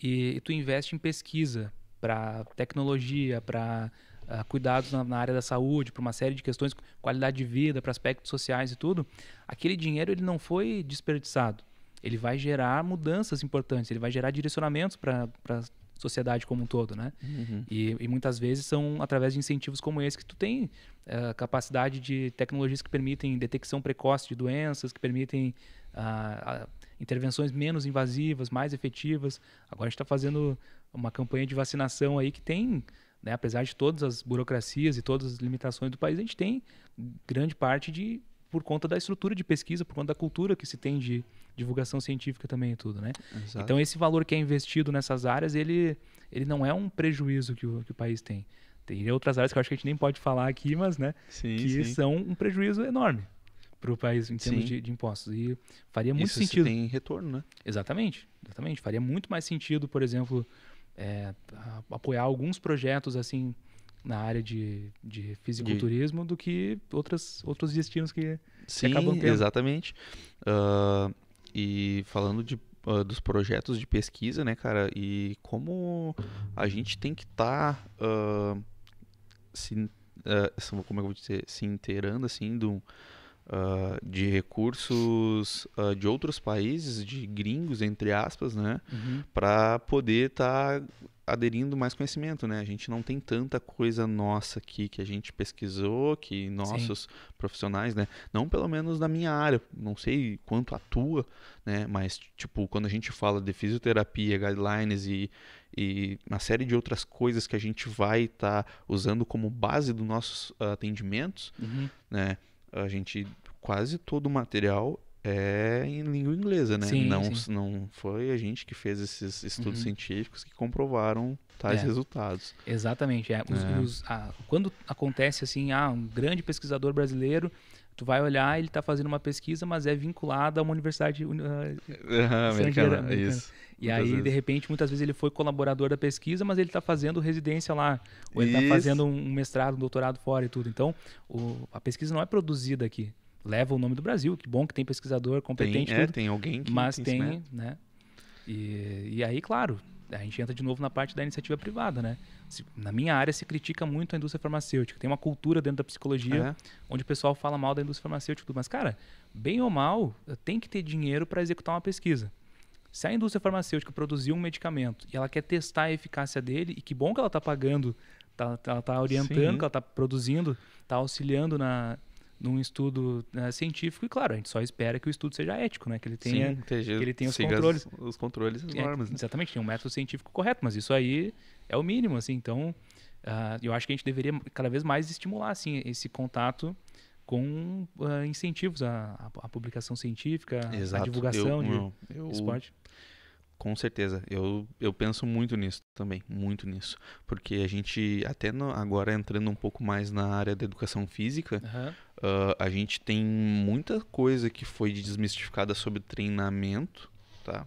e, e tu investe em pesquisa para tecnologia, para uh, ah, cuidados na, na, área da saúde, para uma série de questões, qualidade de vida, para aspectos sociais e tudo, aquele dinheiro ele não foi desperdiçado ele vai gerar mudanças importantes, ele vai gerar direcionamentos para a sociedade como um todo, né? Uhum. E, e, muitas vezes são através de incentivos como esse que tu tem uh, capacidade de tecnologias que permitem detecção precoce de doenças, que permitem uh, uh, intervenções menos invasivas, mais efetivas. Agora a gente está fazendo uma campanha de vacinação aí que tem né, apesar de todas as burocracias e todas as limitações do país, a gente tem grande parte de por conta da estrutura de pesquisa, por conta da cultura que se tem de divulgação científica também e tudo, né? Exato. Então esse valor que é investido nessas áreas, ele, ele não é um prejuízo que o, que o país tem. Tem outras áreas que eu acho que a gente nem pode falar aqui, mas, né? Sim, que sim. são um prejuízo enorme para o país em termos de, de, impostos. E faria muito Isso sentido. Isso tem retorno, né? Exatamente, exatamente. Faria muito mais sentido, por exemplo, é, apoiar alguns projetos assim na área de, de fisiculturismo do que outras, outros destinos que, Sim, que acabam tendo. exatamente. Uh, e falando de, uh, dos projetos de pesquisa, né, cara, e como a gente tem que estar tá, uh, se, como é eu vou dizer, se inteirando, assim, do, ah, de recursos de outros países, de gringos, entre aspas, né, uhum. para poder estar... Tá aderindo mais conhecimento, né? A gente não tem tanta coisa nossa aqui que a gente pesquisou, que nossos Sim. profissionais, né? Não pelo menos na minha área, não sei quanto atua, né? Mas, tipo, quando a gente fala de fisioterapia, guidelines e, e uma série de outras coisas que a gente vai estar tá usando como base dos nossos ah, atendimentos, uhum. né? A gente quase todo o material é em língua inglesa, né? Sim, não, sim. não foi a gente que fez esses estudos uhum. científicos que comprovaram tais é. resultados. Exatamente. É. Os, é. Os, a, quando acontece assim, ah, um grande pesquisador brasileiro tu vai olhar, ele está fazendo uma pesquisa, mas é vinculado a uma universidade uh, uhum, americana, Isso. E muitas aí, vezes. de repente, muitas vezes ele foi colaborador da pesquisa, mas ele está fazendo residência lá, ou ele está fazendo um mestrado, um doutorado fora e tudo. Então, o, a pesquisa não é produzida aqui leva o nome do Brasil. Que bom que tem pesquisador competente. Tem, é, tudo, tem alguém que Mas tem, tem né? E, e aí, claro, a gente entra de novo na parte da iniciativa privada, né? Se, na minha área se critica muito a indústria farmacêutica. Tem uma cultura dentro da psicologia é. onde o pessoal fala mal da indústria farmacêutica, mas cara, bem ou mal, tem que ter dinheiro para executar uma pesquisa. Se a indústria farmacêutica produzir um medicamento e ela quer testar a eficácia dele, e que bom que ela está pagando, tá, ela está tá orientando, que ela está produzindo, está auxiliando na, num estudo né, científico e claro a gente só espera que o estudo seja ético né que ele tenha Sim, que ele tenha os controles as, os controles as é, normas é, exatamente tem um método científico correto mas isso aí é o mínimo assim então uh, eu acho que a gente deveria cada vez mais estimular assim esse contato com uh, incentivos à, à, publicação científica, Exato. à divulgação eu, de eu, eu, esporte. Com certeza. Eu, eu penso muito nisso também, muito nisso. Porque a gente, até no, agora entrando um pouco mais na área da educação física, uhum. uh, a gente tem muita coisa que foi desmistificada sobre treinamento, tá?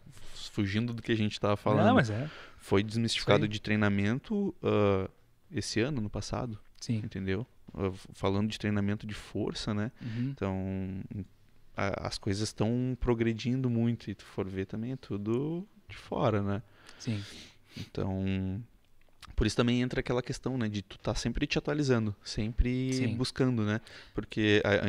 Fugindo do que a gente estava falando. Não, mas é. Foi desmistificado de treinamento uh, esse ano, no passado. Sim. Entendeu? Uh, falando de treinamento de força, né? Uhum. Então, as coisas estão progredindo muito. E tu for ver também, é tudo de fora, né? Sim. Então, por isso também entra aquela questão, né, de tu estar tá sempre te atualizando, sempre Sim. buscando, né? Porque a,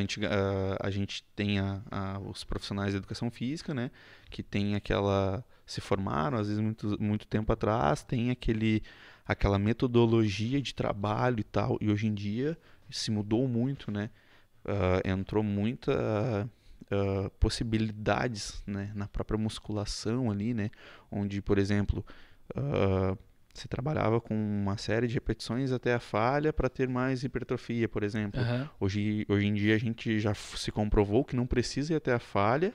a, a gente tem a, a, os profissionais de educação física, né, que tem aquela se formaram às vezes muito, muito tempo atrás, tem aquele aquela metodologia de trabalho e tal, e hoje em dia se mudou muito, né? Uh, entrou muita uh, possibilidades né, na própria musculação ali, né, onde, por exemplo, uh, você trabalhava com uma série de repetições até a falha para ter mais hipertrofia, por exemplo. Uhum. Hoje, hoje em dia a gente já se comprovou que não precisa ir até a falha,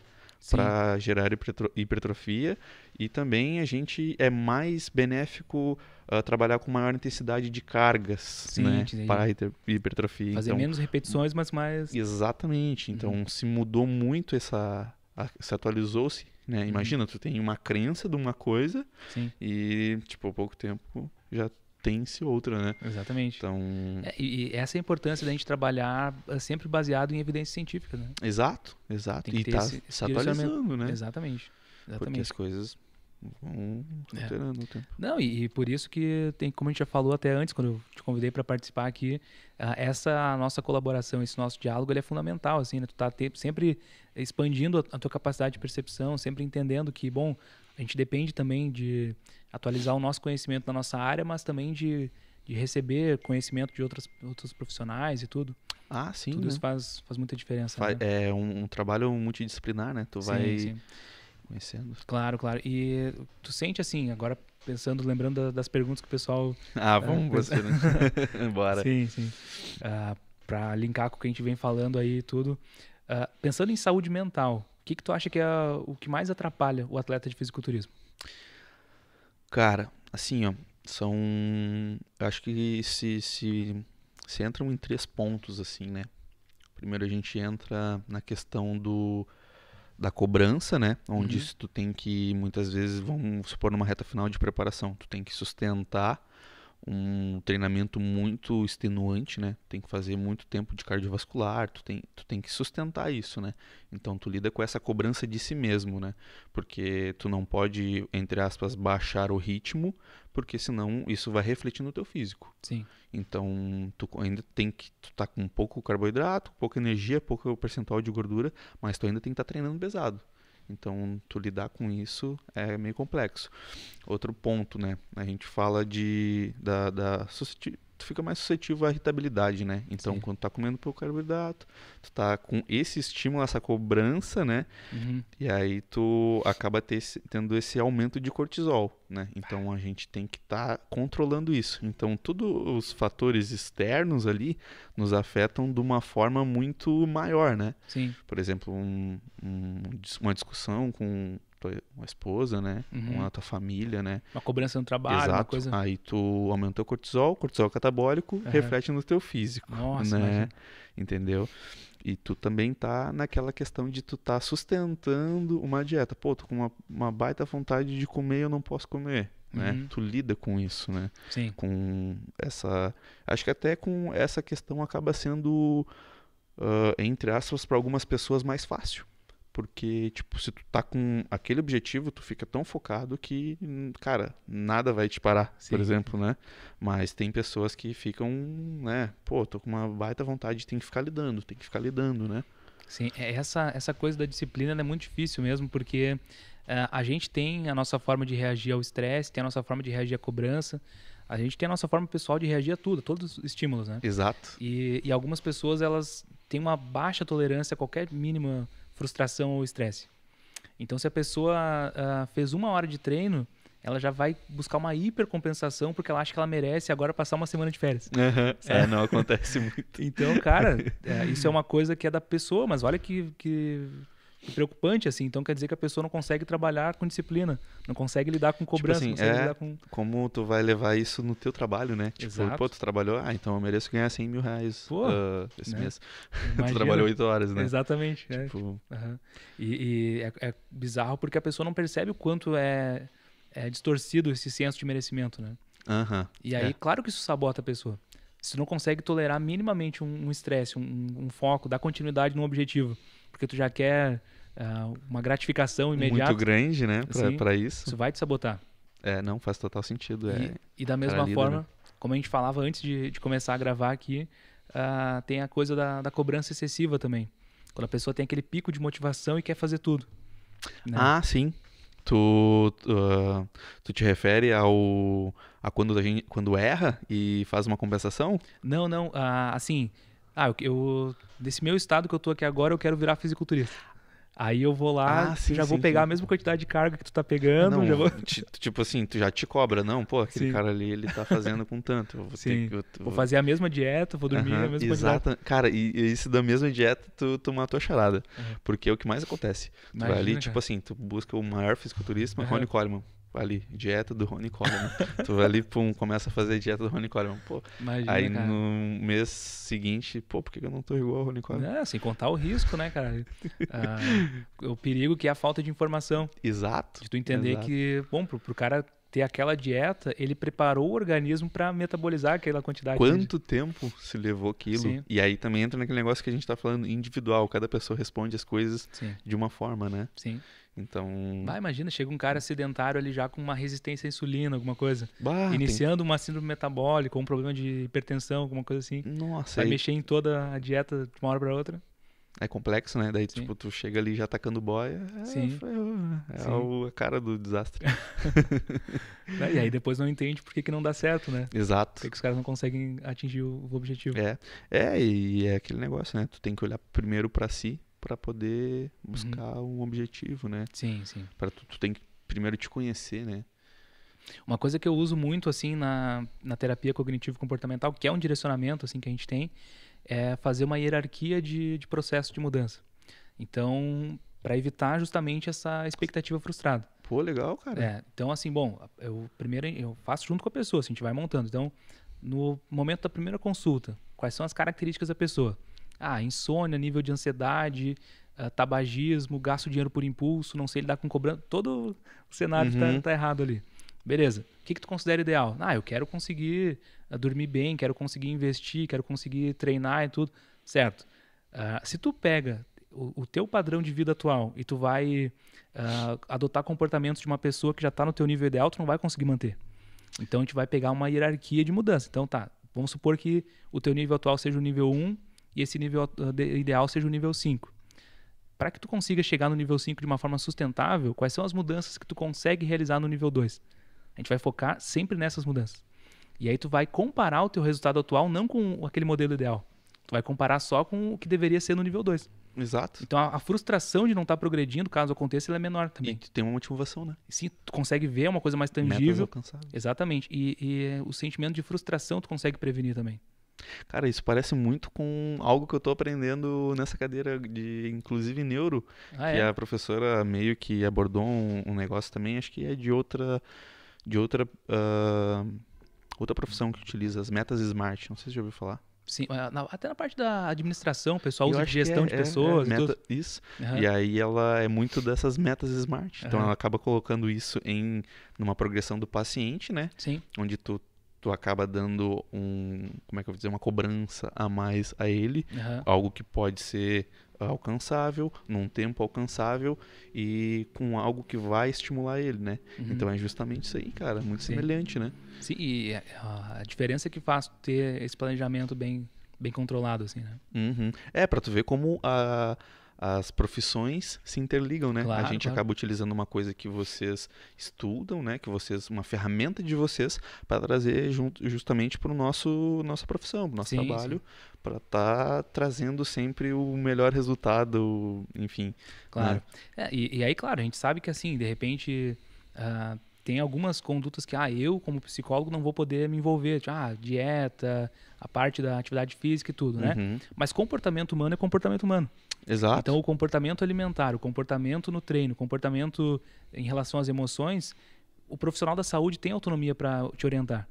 para gerar hipertrofia. E também a gente é mais benéfico uh, trabalhar com maior intensidade de cargas né, para hipertrofia. Fazer então, menos repetições, mas mais. Exatamente. Então uhum. se mudou muito essa. A, se atualizou-se. Né? Uhum. Imagina, uhum. tu tem uma crença de uma coisa Sim. e, tipo, há pouco tempo já tem-se outra, né? Exatamente. Então... É, e essa é a importância da gente trabalhar eh, sempre baseado em evidência científica, né? Exato, exato. E tá se atualizando, né? Exatamente, exatamente. Porque as coisas vão é. alterando o tempo. Não, e, e, por isso que tem, como a gente já falou até antes, quando eu te convidei para participar aqui, ah, essa nossa colaboração, esse nosso diálogo, ele é fundamental, assim, né? Tu tá sempre expandindo a, a tua capacidade de percepção, sempre entendendo que, bom, a gente depende também de atualizar o nosso conhecimento na nossa área, mas também de, de receber conhecimento de outras, outros profissionais e tudo. Ah, sim. Tudo né? isso faz, faz muita diferença. Fa né? É um, um, trabalho multidisciplinar, né? Tu sim, vai sim. conhecendo. Claro, claro. E tu sente assim, agora pensando, lembrando das perguntas que o pessoal. Ah, né, vamos uh, você, né? Bora. Sim, sim. Uh, ah, para linkar com o que a gente vem falando aí e tudo. Uh, pensando em saúde mental, o que, que tu acha que é o que mais atrapalha o atleta de fisiculturismo? Cara, assim, ó, são. Acho que se, se, se entram em três pontos, assim, né? Primeiro a gente entra na questão do da cobrança, né? Onde uhum. tu tem que, muitas vezes, vamos supor, numa reta final de preparação, tu tem que sustentar um treinamento muito extenuante, né? Tem que fazer muito tempo de cardiovascular, tu tem, tu tem que sustentar isso, né? Então tu lida com essa cobrança de si mesmo, né? Porque tu não pode, entre aspas, baixar o ritmo, porque senão isso vai refletir no teu físico. Sim. Então tu ainda tem que tu tá com pouco carboidrato, pouca energia, pouco percentual de gordura, mas tu ainda tem que estar tá treinando pesado. Então, tu lidar com isso é meio complexo. Outro ponto, né? A gente fala de, da, da tu fica mais suscetível à irritabilidade, né? Então, Sim. quando tu tá comendo pouco carboidrato, tu tá com esse estímulo, essa cobrança, né? Uhum. E aí tu acaba ter, tendo esse aumento de cortisol, né? Então, a gente tem que estar tá controlando isso. Então, todos os fatores externos ali nos afetam de uma forma muito maior, né? Sim. Por exemplo, um, um, uma discussão com tua, uma esposa, né? Uhum. tua família, né? Uma cobrança no trabalho, Exato. uma coisa. Aí tu aumenta o cortisol, cortisol catabólico uhum. reflete no teu físico, Nossa, né? Imagina. Entendeu? E tu também tá naquela questão de tu tá sustentando uma dieta. Pô, tô com uma, uma baita vontade de comer, eu não posso comer. Né? Uhum. Tu lida com isso, né? Sim. Com essa. Acho que até com essa questão acaba sendo, uh, entre aspas, para algumas pessoas mais fácil. Porque, tipo, se tu tá com aquele objetivo, tu fica tão focado que, cara, nada vai te parar, Sim. por exemplo, né? Mas tem pessoas que ficam, né? Pô, tô com uma baita vontade, tem que ficar lidando, tem que ficar lidando, né? Sim, é, essa, essa coisa da disciplina é muito difícil mesmo, porque uh, a gente tem a nossa forma de reagir ao estresse, tem a nossa forma de reagir à cobrança, a gente tem a nossa forma pessoal de reagir a tudo, todos os estímulos, né? Exato. E, e algumas pessoas, elas têm uma baixa tolerância a qualquer mínima frustração ou estresse. Então, se a pessoa uh, fez uma hora de treino, ela já vai buscar uma hipercompensação porque ela acha que ela merece agora passar uma semana de férias. Uhum. É. é, não acontece muito. então, cara, é, isso é uma coisa que é da pessoa, mas olha que, que preocupante, assim. Então quer dizer que a pessoa não consegue trabalhar com disciplina, não consegue lidar com tipo cobrança, tipo assim, não consegue é lidar com. Como tu vai levar isso no teu trabalho, né? Tipo, pô, tu trabalhou, ah, então eu mereço ganhar 100 mil reais pô, uh, esse né? mês. tu trabalhou 8 horas, né? Exatamente. É. Tipo... Tipo... E, e é, é bizarro porque a pessoa não percebe o quanto é, é distorcido esse senso de merecimento, né? E aí, é. claro que isso sabota a pessoa. Se não consegue tolerar minimamente um estresse, um, um, um, foco, dar continuidade no objetivo, porque tu já quer uh, uma gratificação imediata. Muito grande, né, para isso. Isso vai te sabotar. É, não, faz total sentido. É, e, e, da mesma né? forma, como a gente falava antes de, de começar a gravar aqui, uh, tem a coisa da, da cobrança excessiva também. Quando a pessoa tem aquele pico de motivação e quer fazer tudo. Né? Ah, sim. Tu, uh, tu te refere ao a quando a gente quando erra e faz uma compensação? Não, não. Uh, assim, ah, eu, eu, desse meu estado que eu tô aqui agora, eu quero virar fisiculturista. Aí eu vou lá, ah, sim, já sim, vou pegar sim. a mesma quantidade de carga que tu tá pegando. Não, vou... tipo assim, tu já te cobra, não, pô, aquele cara ali, ele tá fazendo com tanto. vou, ter, eu, vou... vou, fazer a mesma dieta, vou dormir uh -huh, na mesma exata. quantidade. Cara, e, e da mesma dieta, tu, tu matou a charada. Porque é o que mais acontece. Imagina, tu vai ali, cara. tipo assim, tu busca o maior fisiculturista, uhum. Ronnie Coleman ali, dieta do Rony Coleman. tu ali, pum, começa a fazer dieta do Rony Coleman. Pô, Imagina, aí cara. no mês seguinte, pô, por que eu não tô igual ao Rony Coleman? É, sem contar o risco, né, cara? ah, o perigo que é a falta de informação. Exato. De tu entender exato. que, bom, pro, pro cara ter aquela dieta, ele preparou o organismo para metabolizar aquela quantidade. Quanto de... tempo se levou aquilo? Sim. E aí também entra naquele negócio que a gente está falando individual, cada pessoa responde as coisas Sim. de uma forma, né? Sim. Então. Bah, imagina, chega um cara sedentário ali já com uma resistência à insulina, alguma coisa. Bah, iniciando tem... uma síndrome metabólica, um problema de hipertensão, alguma coisa assim. Nossa. Vai aí... mexer em toda a dieta de uma hora para outra. É complexo, né? Daí, Sim. tipo, tu chega ali já atacando boia. É, Sim. É, Sim. O, é é a cara do desastre. Né, e aí depois não entende por que, que não dá certo, né? Exato. Por que, que os caras não conseguem atingir o, o objetivo. É. É, e é aquele negócio, né? Tu tem que olhar primeiro para si, para poder uhum. buscar uhum. um objetivo, né? Sim, sim. Para tu, tu tem que primeiro te conhecer, né? Uma coisa que eu uso muito assim na, na terapia cognitivo comportamental, que é um direcionamento assim que a gente tem, é fazer uma hierarquia de, de processo de mudança. Então, para evitar justamente essa expectativa frustrada. Pô, legal, cara. É, então assim, bom, eu primeiro eu faço junto com a pessoa, assim, a gente vai montando. Então, no momento da primeira consulta, quais são as características da pessoa? Ah, insônia, nível de ansiedade, uh, tabagismo, gasto dinheiro por impulso, não sei lidar com cobrança. Todo o cenário está uhum. tá errado ali. Beleza. O que, que tu considera ideal? Ah, eu quero conseguir ah, dormir bem, quero conseguir investir, quero conseguir treinar e tudo. Certo. Uh, se tu pega o, o, teu padrão de vida atual e tu vai uh, adotar comportamentos de uma pessoa que já está no teu nível ideal, tu não vai conseguir manter. Então a gente vai pegar uma hierarquia de mudança. Então tá, vamos supor que o teu nível atual seja o nível 1 e esse nível ideal seja o nível 5. Para que tu consiga chegar no nível 5 de uma forma sustentável, quais são as mudanças que tu consegue realizar no nível 2? A gente vai focar sempre nessas mudanças. E aí tu vai comparar o teu resultado atual não com aquele modelo ideal. Tu vai comparar só com o que deveria ser no nível 2. Exato. Então a, a, frustração de não estar tá progredindo, caso aconteça, ela é menor também. E tu tem uma motivação, né? Sim, tu consegue ver uma coisa mais tangível. Metas Exatamente. E, e eh, o sentimento de frustração tu consegue prevenir também. Cara, isso parece muito com algo que eu estou aprendendo nessa cadeira de, inclusive, neuro, ah, é? que é? a professora meio que abordou um, um, negócio também, acho que é de outra, de outra, uh, outra profissão que utiliza as metas smart, não sei se já ouviu falar. Sim, ah, até na parte da administração, o pessoal usa de é, gestão é, de é, pessoas. É, isso. Uhum. E aí ela é muito dessas metas smart. Então uhum. ela acaba colocando isso em numa progressão do paciente, né? Sim. Onde tu tu acaba dando um, como é que eu vou dizer, uma cobrança a mais a ele, uhum. algo que pode ser alcançável, num tempo alcançável e com algo que vai estimular ele, né? Uhum. Então é justamente isso aí, cara, muito Sim. semelhante, né? Sim, e é, a diferença é que faz ter esse planejamento bem, bem controlado, assim, né? Uhum. É, pra tu ver como a as profissões se interligam, né? Claro, a gente claro. acaba utilizando uma coisa que vocês estudam, né? Que vocês, uma ferramenta de vocês para trazer junto, justamente para o nosso nossa profissão, para nosso sim, trabalho, para estar tá trazendo sempre o melhor resultado, enfim. Claro. Né? É, e, e, aí, claro, a gente sabe que assim, de repente uh, tem algumas condutas que ah, eu como psicólogo não vou poder me envolver, tipo, ah, dieta, a parte da atividade física e tudo, né? Uhum. Mas comportamento humano é comportamento humano. Exato. Então, o comportamento alimentar, o comportamento no treino, o comportamento em relação às emoções, o profissional da saúde tem autonomia para te orientar.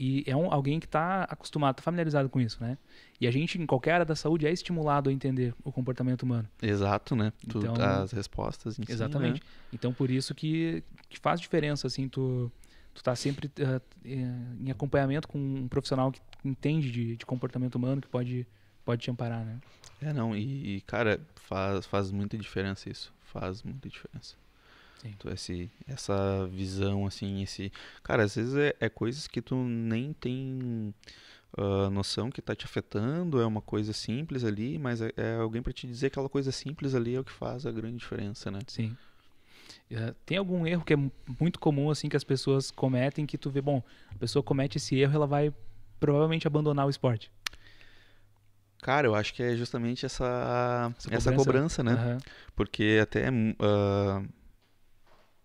E é um, alguém que está acostumado, está familiarizado com isso, né? E a gente, em qualquer área da saúde, é estimulado a entender o comportamento humano. Exato, né? Tu, então, as respostas em Exatamente. Si, né? Então, por isso que, que faz diferença, assim, tu, tu tá sempre uh, em acompanhamento com um profissional que entende de, de comportamento humano, que pode pode te amparar, né? É, não, e, e, cara, faz, faz muita diferença isso. Faz muita diferença. Sim. Tu, esse, essa visão, assim, esse. Cara, às vezes é, é coisas que tu nem tem uh, noção que tá te afetando, é uma coisa simples ali, mas é, é alguém para te dizer que aquela coisa simples ali é o que faz a grande diferença, né? Sim. Uh, tem algum erro que é muito comum, assim, que as pessoas cometem, que tu vê, bom, a pessoa comete esse erro, ela vai provavelmente abandonar o esporte. Cara, eu acho que é justamente essa, essa, essa cobrança, né? Uhum. Porque até uh,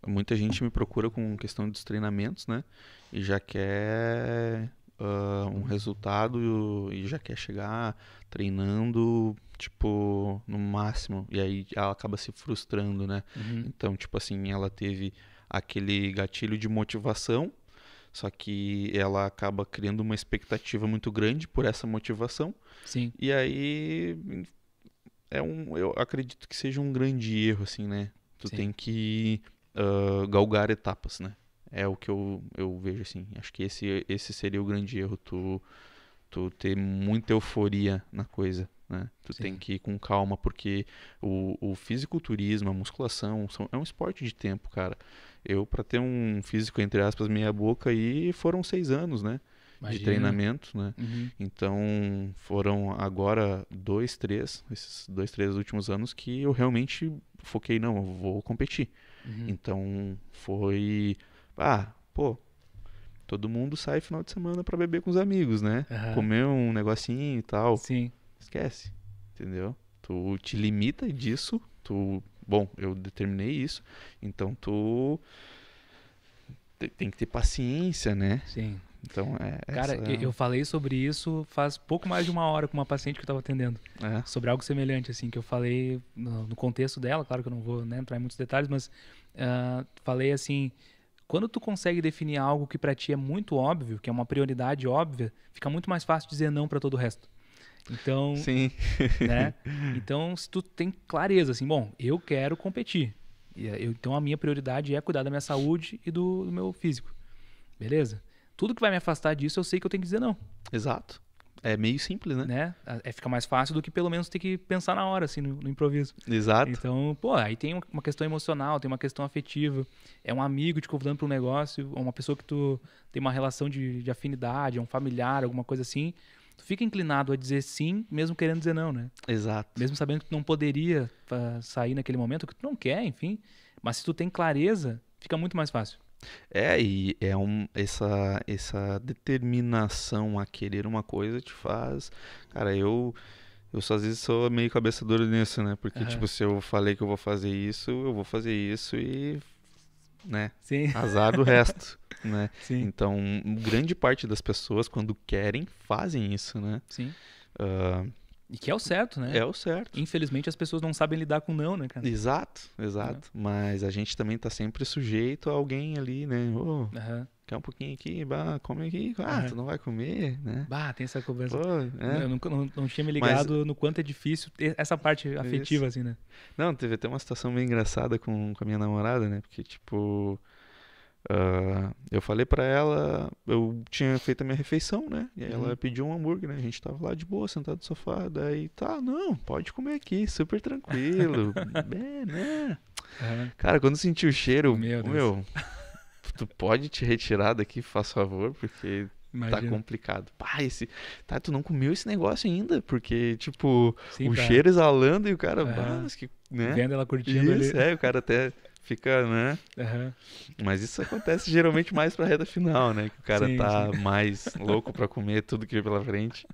muita gente me procura com questão dos treinamentos, né? E já quer uh, um resultado e já quer chegar treinando, tipo, no máximo. E aí ela acaba se frustrando, né? Uhum. Então, tipo assim, ela teve aquele gatilho de motivação só que ela acaba criando uma expectativa muito grande por essa motivação. Sim. E aí é um, eu acredito que seja um grande erro, assim, né? Tu Sim. tem que uh, galgar etapas, né? É o que eu, eu vejo, assim. Acho que esse, esse seria o grande erro, tu, tu ter muita euforia na coisa. Né? Tu Sim. tem que ir com calma, porque o, o fisiculturismo, a musculação, são, é um esporte de tempo, cara. Eu, para ter um físico, entre aspas, meia boca, aí foram seis anos, né? Imagina. De treinamento, né? Uhum. Então, foram agora dois, três, esses dois, três últimos anos que eu realmente foquei, não, eu vou competir. Uhum. Então, foi... Ah, pô, todo mundo sai final de semana para beber com os amigos, né? Uhum. Comer um negocinho e tal. Sim. Esquece, entendeu? Tu te limita disso, tu bom, eu determinei isso, então tu tem que ter paciência, né? Sim. Então, é, Cara, essa... eu falei sobre isso faz pouco mais de uma hora com uma paciente que eu estava atendendo. É. Sobre algo semelhante, assim, que eu falei no, no contexto dela, claro que eu não vou né, entrar em muitos detalhes, mas uh, falei assim: quando tu consegue definir algo que para ti é muito óbvio, que é uma prioridade óbvia, fica muito mais fácil dizer não para todo o resto. Então, Sim. Né? Então, se tu tem clareza, assim, bom, eu quero competir. Eh, eu, então, a minha prioridade é cuidar da minha saúde e do, do, meu físico. Beleza? Tudo que vai me afastar disso, eu sei que eu tenho que dizer não. Exato. É meio simples, né? né? Ah, é, fica mais fácil do que pelo menos ter que pensar na hora, assim, no, no improviso. Exato. Então, pô, aí tem uma questão emocional, tem uma questão afetiva. É um amigo te convidando para um negócio, uma pessoa que tu tem uma relação de, de afinidade, é um familiar, alguma coisa assim tu fica inclinado a dizer sim, mesmo querendo dizer não, né? Exato. Mesmo sabendo que tu não poderia ah, sair naquele momento, que tu não quer, enfim. Mas se tu tem clareza, fica muito mais fácil. É, e é um, essa, essa determinação a querer uma coisa te faz. Cara, eu. Eu só às vezes sou meio cabeça dura nisso, né? Porque, uhum. tipo, se eu falei que eu vou fazer isso, eu vou fazer isso e. né? Sim. Azar do resto. né? Sim. Então, grande parte das pessoas, quando querem, fazem isso, né? Sim. Uh, e que é o certo, né? É o certo. Infelizmente as pessoas não sabem lidar com não, né, cara? Exato, exato. Não. É. Mas a gente também tá sempre sujeito a alguém ali, né? Oh, uhum. Quer um pouquinho aqui, bah, come aqui. Ah, uhum. tu não vai comer, né? Bah, tem essa conversa. Oh, é. Eu não, não, não, tinha me ligado Mas... no quanto é difícil essa parte afetiva, Isso. assim, né? Não, teve até uma situação bem engraçada com, com a minha namorada, né? Porque, tipo, Uh, eu falei para ela, eu tinha feito a minha refeição, né? E uhum. ela pediu um hambúrguer, né? A gente tava lá de boa, sentado no sofá. Daí, tá, não, pode comer aqui, super tranquilo. né? Uhum. Cara, quando senti o cheiro, meu, meu tu pode te retirar daqui, faz favor, porque tá Imagina. tá complicado. Pá, esse. Tá, tu não comeu esse negócio ainda, porque, tipo, Sim, o tá. cheiro exalando e o cara, uhum. mas que. Né? Vendo ela curtindo Isso, ali. É, o cara até fica, né? Uhum. Mas isso acontece geralmente mais pra reta final, né? Que o cara sim, tá sim. mais louco pra comer tudo que vem pela frente.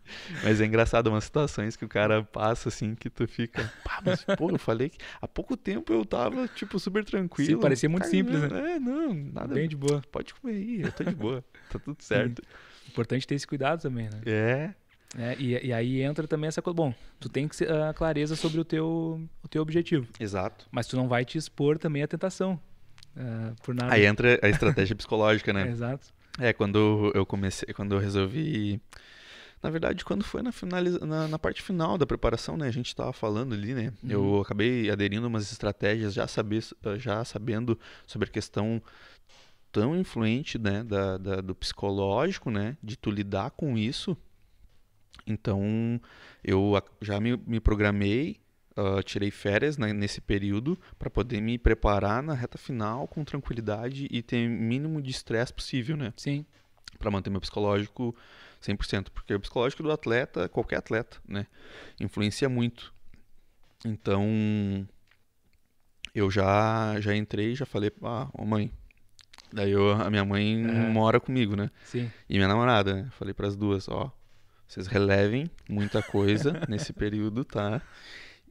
Mas é engraçado, umas situações que o cara passa assim que tu fica, pá, mas pô, eu falei que há pouco tempo eu tava, tipo, super tranquilo. Sim, parecia muito cara, simples, né? É, não, nada. Bem de boa. Pode comer aí, eu tô de boa, tá tudo certo. Sim. Importante ter esse cuidado também, né? É. É, e, e, aí entra também essa coisa. Bom, tu tem que ser, a ah, clareza sobre o teu, o teu objetivo. Exato. Mas tu não vai te expor também à tentação. Uh, por nada. Aí entra a estratégia psicológica, né? Exato. É, quando eu comecei, quando eu resolvi. Na verdade, quando foi na, finaliza... na, na parte final da preparação, né? A gente estava falando ali, né? Uhum. Eu acabei aderindo umas estratégias já, saber, já sabendo sobre a questão tão influente né? da, da do psicológico, né? De tu lidar com isso então, eu já me, me programei, uh, tirei férias né, nesse período para poder me preparar na reta final com tranquilidade e ter o mínimo de estresse possível, né? Sim. Para manter meu psicológico 100%, porque o psicológico do atleta, qualquer atleta, né, influencia muito. Então, eu já já entrei, já falei, ah, ô mãe, Daí eu, a minha mãe é. mora comigo, né? Sim. E minha namorada, né? Falei para as duas, ó, vocês relevem muita coisa nesse período, tá?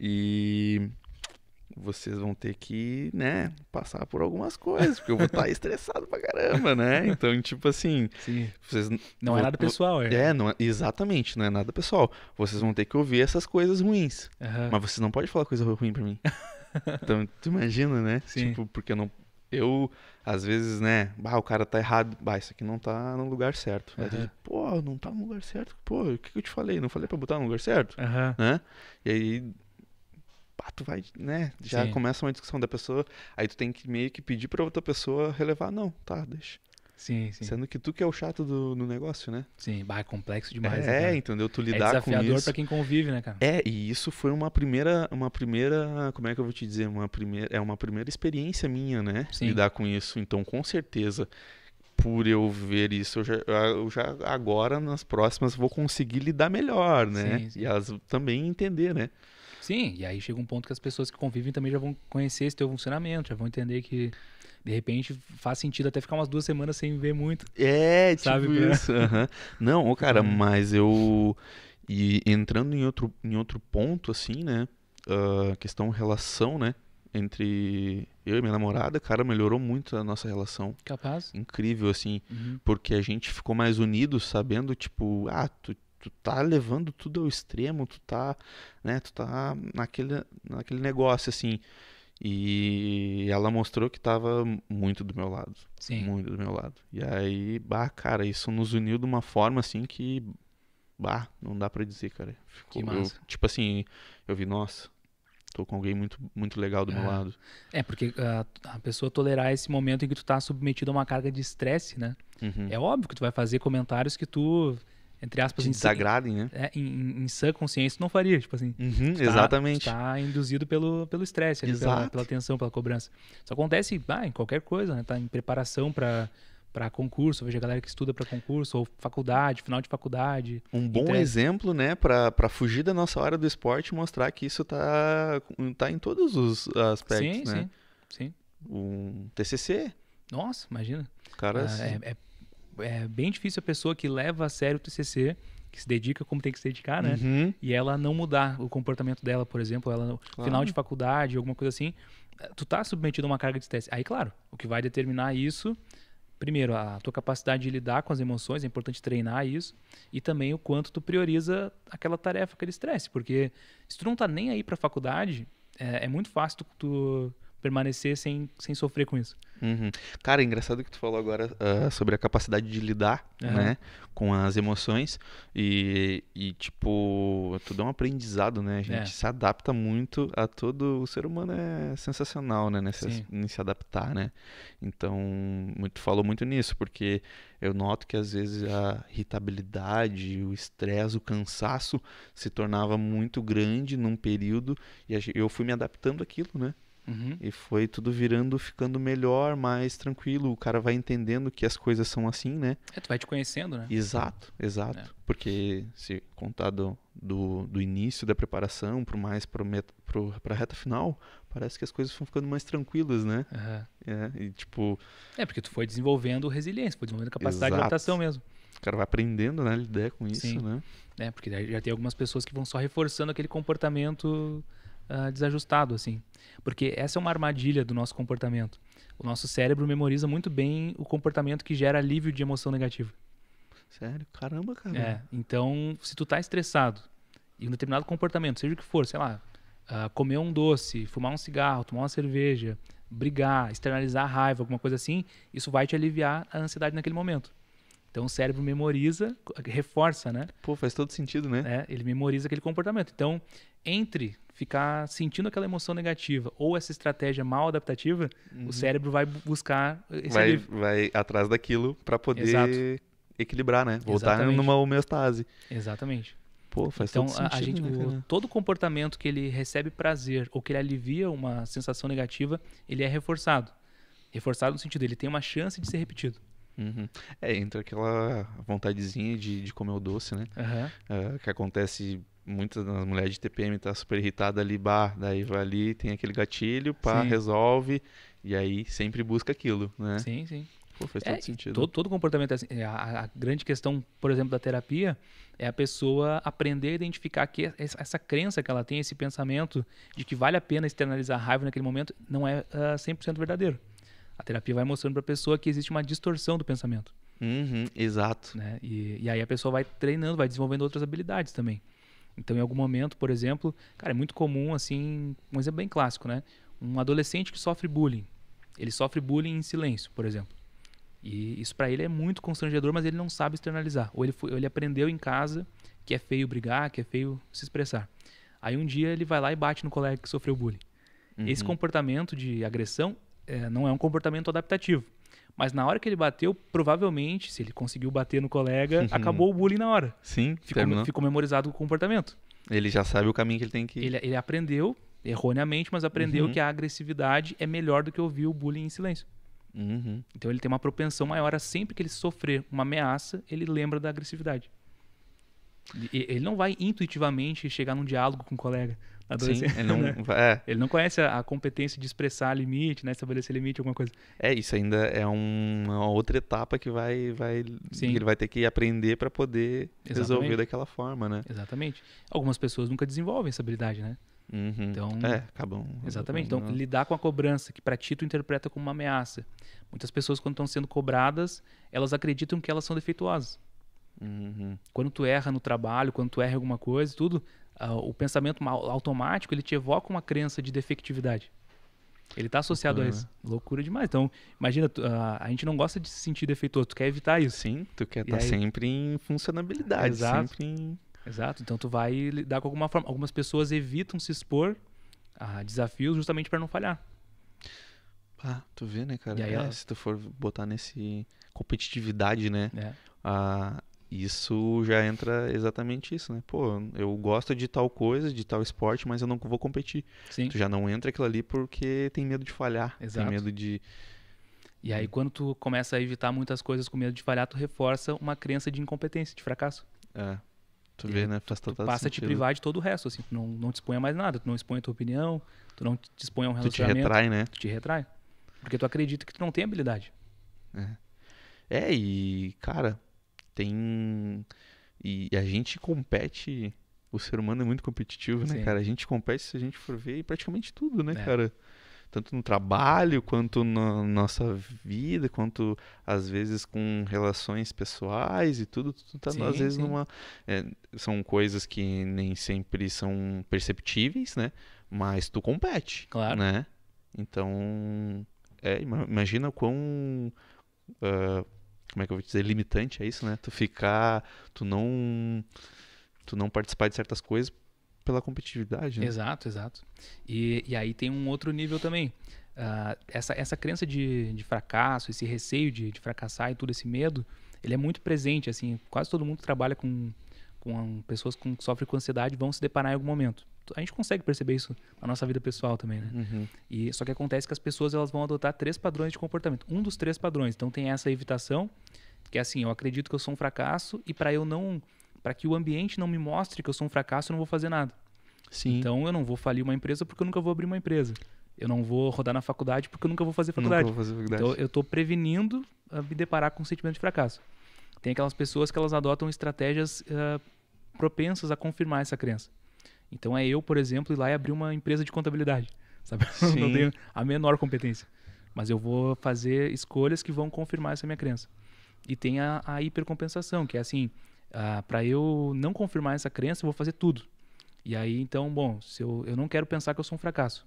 E vocês vão ter que, né, passar por algumas coisas, porque eu vou estar tá estressado pra caramba, né? Então, tipo assim, Sim. vocês não é nada pessoal, é. É, não é, exatamente, não é nada pessoal. Vocês vão ter que ouvir essas coisas ruins. Uhum. Mas vocês não podem falar coisa ruim para mim. então, tu imagina, né? Sim. Tipo, porque eu não eu, às vezes, né, bah, o cara tá errado, bah, isso aqui não tá no lugar certo. Uhum. Aí, pô, não tá no lugar certo, pô, o que, que eu te falei? Não falei pra botar no lugar certo? Uhum. Né? E aí, bah, tu vai, né, já Sim. começa uma discussão da pessoa, aí tu tem que meio que pedir pra outra pessoa relevar, não, tá, deixa. Sim, sim. Sendo que tu que é o chato do, negócio, né? Sim, bah, é complexo demais. Né, é, né, entendeu? Tu é lidar com isso. É desafiador pra quem convive, né, cara? É, e isso foi uma primeira, uma primeira, como é que eu vou te dizer? Uma primeira, é uma primeira experiência minha, né? Sim. Lidar com isso. Então, com certeza, por eu ver isso, eu já, eu já agora, nas próximas, vou conseguir lidar melhor, né? Sim, sim. E elas também entender, né? Sim, e aí chega um ponto que as pessoas que convivem também já vão conhecer esse teu funcionamento, já vão entender que de repente faz sentido até ficar umas duas semanas sem ver muito. É, tipo sabe? isso. Uhum. Não, cara, é. mas eu... E entrando em outro, em outro ponto, assim, né? Uh, questão relação, né? Entre eu e minha namorada, cara, melhorou muito a nossa relação. Capaz. Incrível, assim. Uhum. Porque a gente ficou mais unido, sabendo, tipo, ah, tu, tu tá levando tudo ao extremo, tu tá, né, tu tá naquele, naquele negócio, assim. E ela mostrou que estava muito do meu lado. Sim. Muito do meu lado. E aí, bah, cara, isso nos uniu de uma forma assim que. Bah, não dá para dizer, cara. Ficou, que massa. tipo assim, eu vi, nossa, tô com alguém muito, muito legal do é. meu lado. É, porque a, a, pessoa tolerar esse momento em que tu tá submetido a uma carga de estresse, né? Uhum. É óbvio que tu vai fazer comentários que tu entre aspas, te desagradem, né? É, em, em, sã consciência não faria, tipo assim. Uhum, tá, exatamente. Está induzido pelo pelo estresse, pela, pela tensão, pela cobrança. Isso acontece ah, em qualquer coisa, né? Tá em preparação para para concurso, veja a galera que estuda para concurso ou faculdade, final de faculdade. Um bom exemplo, né, para fugir da nossa hora do esporte, mostrar que isso tá tá em todos os aspectos, sim, né? Sim, sim. Um TCC. Nossa, imagina. Cara, ah, é, é é bem difícil a pessoa que leva a sério o TCC que se dedica como tem que se dedicar, né? Uhum. E ela não mudar o comportamento dela, por exemplo, ela no claro. final de faculdade, alguma coisa assim, eh, tu tá submetido a uma carga de estresse. Aí, claro, o que vai determinar isso, primeiro, a tua capacidade de lidar com as emoções, é importante treinar isso, e também o quanto tu prioriza aquela tarefa, aquele estresse, porque se tu não tá nem aí pra faculdade, é, é muito fácil tu, tu permanecer sem, sem sofrer com isso. Uhum. Cara, é engraçado que tu falou agora uh, sobre a capacidade de lidar, uhum. né, com as emoções e, e tipo, tudo é um aprendizado, né? A gente é. se adapta muito a todo o ser humano é sensacional, né, nessa, em se adaptar, né? Então, tu falou muito nisso porque eu noto que às vezes a irritabilidade, o estresse, o cansaço se tornava muito grande num período e eu fui me adaptando àquilo, né? Uhum. E foi tudo virando, ficando melhor, mais tranquilo. O cara vai entendendo que as coisas são assim, né? É, tu vai te conhecendo, né? Exato, exato. É. Porque se contar do, do, do início da preparação pro mais pro, meta, pro, pra reta final, parece que as coisas vão ficando mais tranquilas, né? Uhum. É, e tipo... É, porque tu foi desenvolvendo resiliência, foi desenvolvendo capacidade exato. de adaptação mesmo. O cara vai aprendendo, né? Lidar com isso, Sim. né? É, porque já tem algumas pessoas que vão só reforçando aquele comportamento uh, desajustado, assim. Porque essa é uma armadilha do nosso comportamento. O nosso cérebro memoriza muito bem o comportamento que gera alívio de emoção negativa. Sério? Caramba, cara. É, então, se tu tá estressado e um determinado comportamento, seja o que for, sei lá, uh, comer um doce, fumar um cigarro, tomar uma cerveja, brigar, externalizar a raiva, alguma coisa assim, isso vai te aliviar a ansiedade naquele momento. Então o cérebro memoriza, reforça, né? Pô, faz todo sentido, né? É, ele memoriza aquele comportamento. Então, entre ficar sentindo aquela emoção negativa ou essa estratégia mal adaptativa, uhum. o cérebro vai buscar esse vai, vai atrás daquilo para poder Exato. equilibrar, né? Voltar Exatamente. numa homeostase. Exatamente. Pô, faz então, todo sentido, a né, o, todo comportamento que ele recebe prazer ou que ele alivia uma sensação negativa, ele é reforçado. Reforçado no sentido, ele tem uma chance de ser repetido. Uhum. É, entra aquela vontadezinha de, de comer o doce, né? Uhum. Uh, que acontece muitas das mulheres de TPM tá super irritada ali, bah, daí vai ali, tem aquele gatilho, pá, sim. resolve, e aí sempre busca aquilo, né? Sim, sim. Pô, faz é, todo sentido. Todo, todo comportamento é assim. É a, a, grande questão, por exemplo, da terapia é a pessoa aprender a identificar que essa, essa crença que ela tem, esse pensamento de que vale a pena externalizar a raiva naquele momento, não é uh, ah, 100% verdadeiro. A terapia vai mostrando para a pessoa que existe uma distorção do pensamento. Uhum, exato. Né? E, e aí a pessoa vai treinando, vai desenvolvendo outras habilidades também. Então, em algum momento, por exemplo, cara, é muito comum, assim, um exemplo bem clássico, né? Um adolescente que sofre bullying. Ele sofre bullying em silêncio, por exemplo. E isso para ele é muito constrangedor, mas ele não sabe externalizar. Ou ele, foi, ou ele aprendeu em casa que é feio brigar, que é feio se expressar. Aí um dia ele vai lá e bate no colega que sofreu bullying. Uhum. Esse comportamento de agressão é, não é um comportamento adaptativo. Mas na hora que ele bateu, provavelmente, se ele conseguiu bater no colega, uhum. acabou o bullying na hora. Sim, ficou, ficou memorizado o comportamento. Ele já sabe o caminho que ele tem que ir. Ele, ele aprendeu, erroneamente, mas aprendeu uhum. que a agressividade é melhor do que ouvir o bullying em silêncio. Uhum. Então ele tem uma propensão maior a sempre que ele sofrer uma ameaça, ele lembra da agressividade. Ele não vai intuitivamente chegar num diálogo com o um colega. Sim, ele, não, né? é. ele não conhece a, a, competência de expressar limite, né? estabelecer limite, alguma coisa. É, isso ainda é um, uma outra etapa que vai, vai ele vai ter que aprender para poder Exatamente. resolver daquela forma, né? Exatamente. Algumas pessoas nunca desenvolvem essa habilidade, né? Uhum. Então, é, acabam. Exatamente. Então, não. lidar com a cobrança, que para ti tu interpreta como uma ameaça. Muitas pessoas, quando estão sendo cobradas, elas acreditam que elas são defeituosas. Uhum. Quando tu erra no trabalho, quando tu erra alguma coisa, tudo, uh, o pensamento automático ele te evoca uma crença de defectividade. Ele está associado uhum. a isso. Né? Loucura demais. Então, imagina, uh, a gente não gosta de se sentir defeituoso, tu quer evitar isso. Sim, tu quer estar tá aí... sempre em funcionabilidade, Exato. sempre em... Exato, então tu vai lidar com alguma forma. Algumas pessoas evitam se expor a desafios justamente para não falhar. Ah, tu vê, né, cara? Aí, é, ela... Se tu for botar nesse competitividade, né? É. Ah, isso já entra exatamente isso, né? Pô, eu gosto de tal coisa, de tal esporte, mas eu não vou competir. Sim. Tu já não entra aquilo ali porque tem medo de falhar, Exato. tem medo de e aí quando tu começa a evitar muitas coisas com medo de falhar, tu reforça uma crença de incompetência, de fracasso. É. Tu vê, né? Faz tu, tu passa sentido. a te privar de todo o resto, assim. Tu não, não te expõe a mais nada. Tu não expõe a tua opinião, tu não te expõe a um relacionamento. Tu te retrai, né? Tu te retrai. Porque tu acredita que tu não tem habilidade. É. É, e, cara, tem. E, e a gente compete. O ser humano é muito competitivo, né, Sim. cara? A gente compete, se a gente for ver, em praticamente tudo, né, é. cara? Tanto no trabalho, quanto na nossa vida, quanto às vezes com relações pessoais e tudo. tudo tá, sim, às vezes sim. numa. É, são coisas que nem sempre são perceptíveis, né? Mas tu compete. Claro. Né? Então. É, imagina quão. Uh, como é que eu vou dizer, limitante, é isso, né? Tu ficar, tu não tu não participar de certas coisas pela competitividade, né? Exato, exato. E, e aí tem um outro nível também. Uh, essa, essa crença de, de fracasso, esse receio de, de fracassar e tudo esse medo, ele é muito presente, assim, quase todo mundo trabalha com, com pessoas com, que sofrem com ansiedade vão se deparar em algum momento a gente consegue perceber isso na nossa vida pessoal também, né? Uhum. E só que acontece que as pessoas elas vão adotar três padrões de comportamento. Um dos três padrões. Então tem essa evitação, que é assim, eu acredito que eu sou um fracasso e para eu não, para que o ambiente não me mostre que eu sou um fracasso, eu não vou fazer nada. Sim. Então eu não vou falir uma empresa porque eu nunca vou abrir uma empresa. Eu não vou rodar na faculdade porque eu nunca vou fazer faculdade. Nunca vou fazer faculdade. Então eu estou prevenindo ah, me deparar com um sentimento de fracasso. Tem aquelas pessoas que elas adotam estratégias uh, propensas a confirmar essa crença. Então é eu, por exemplo, ir lá e abrir uma empresa de contabilidade. Sabe? Sim. Não tenho a menor competência. Mas eu vou fazer escolhas que vão confirmar essa minha crença. E tem a, a hipercompensação, que é assim, ah, para eu não confirmar essa crença, eu vou fazer tudo. E aí, então, bom, se eu, eu não quero pensar que eu sou um fracasso.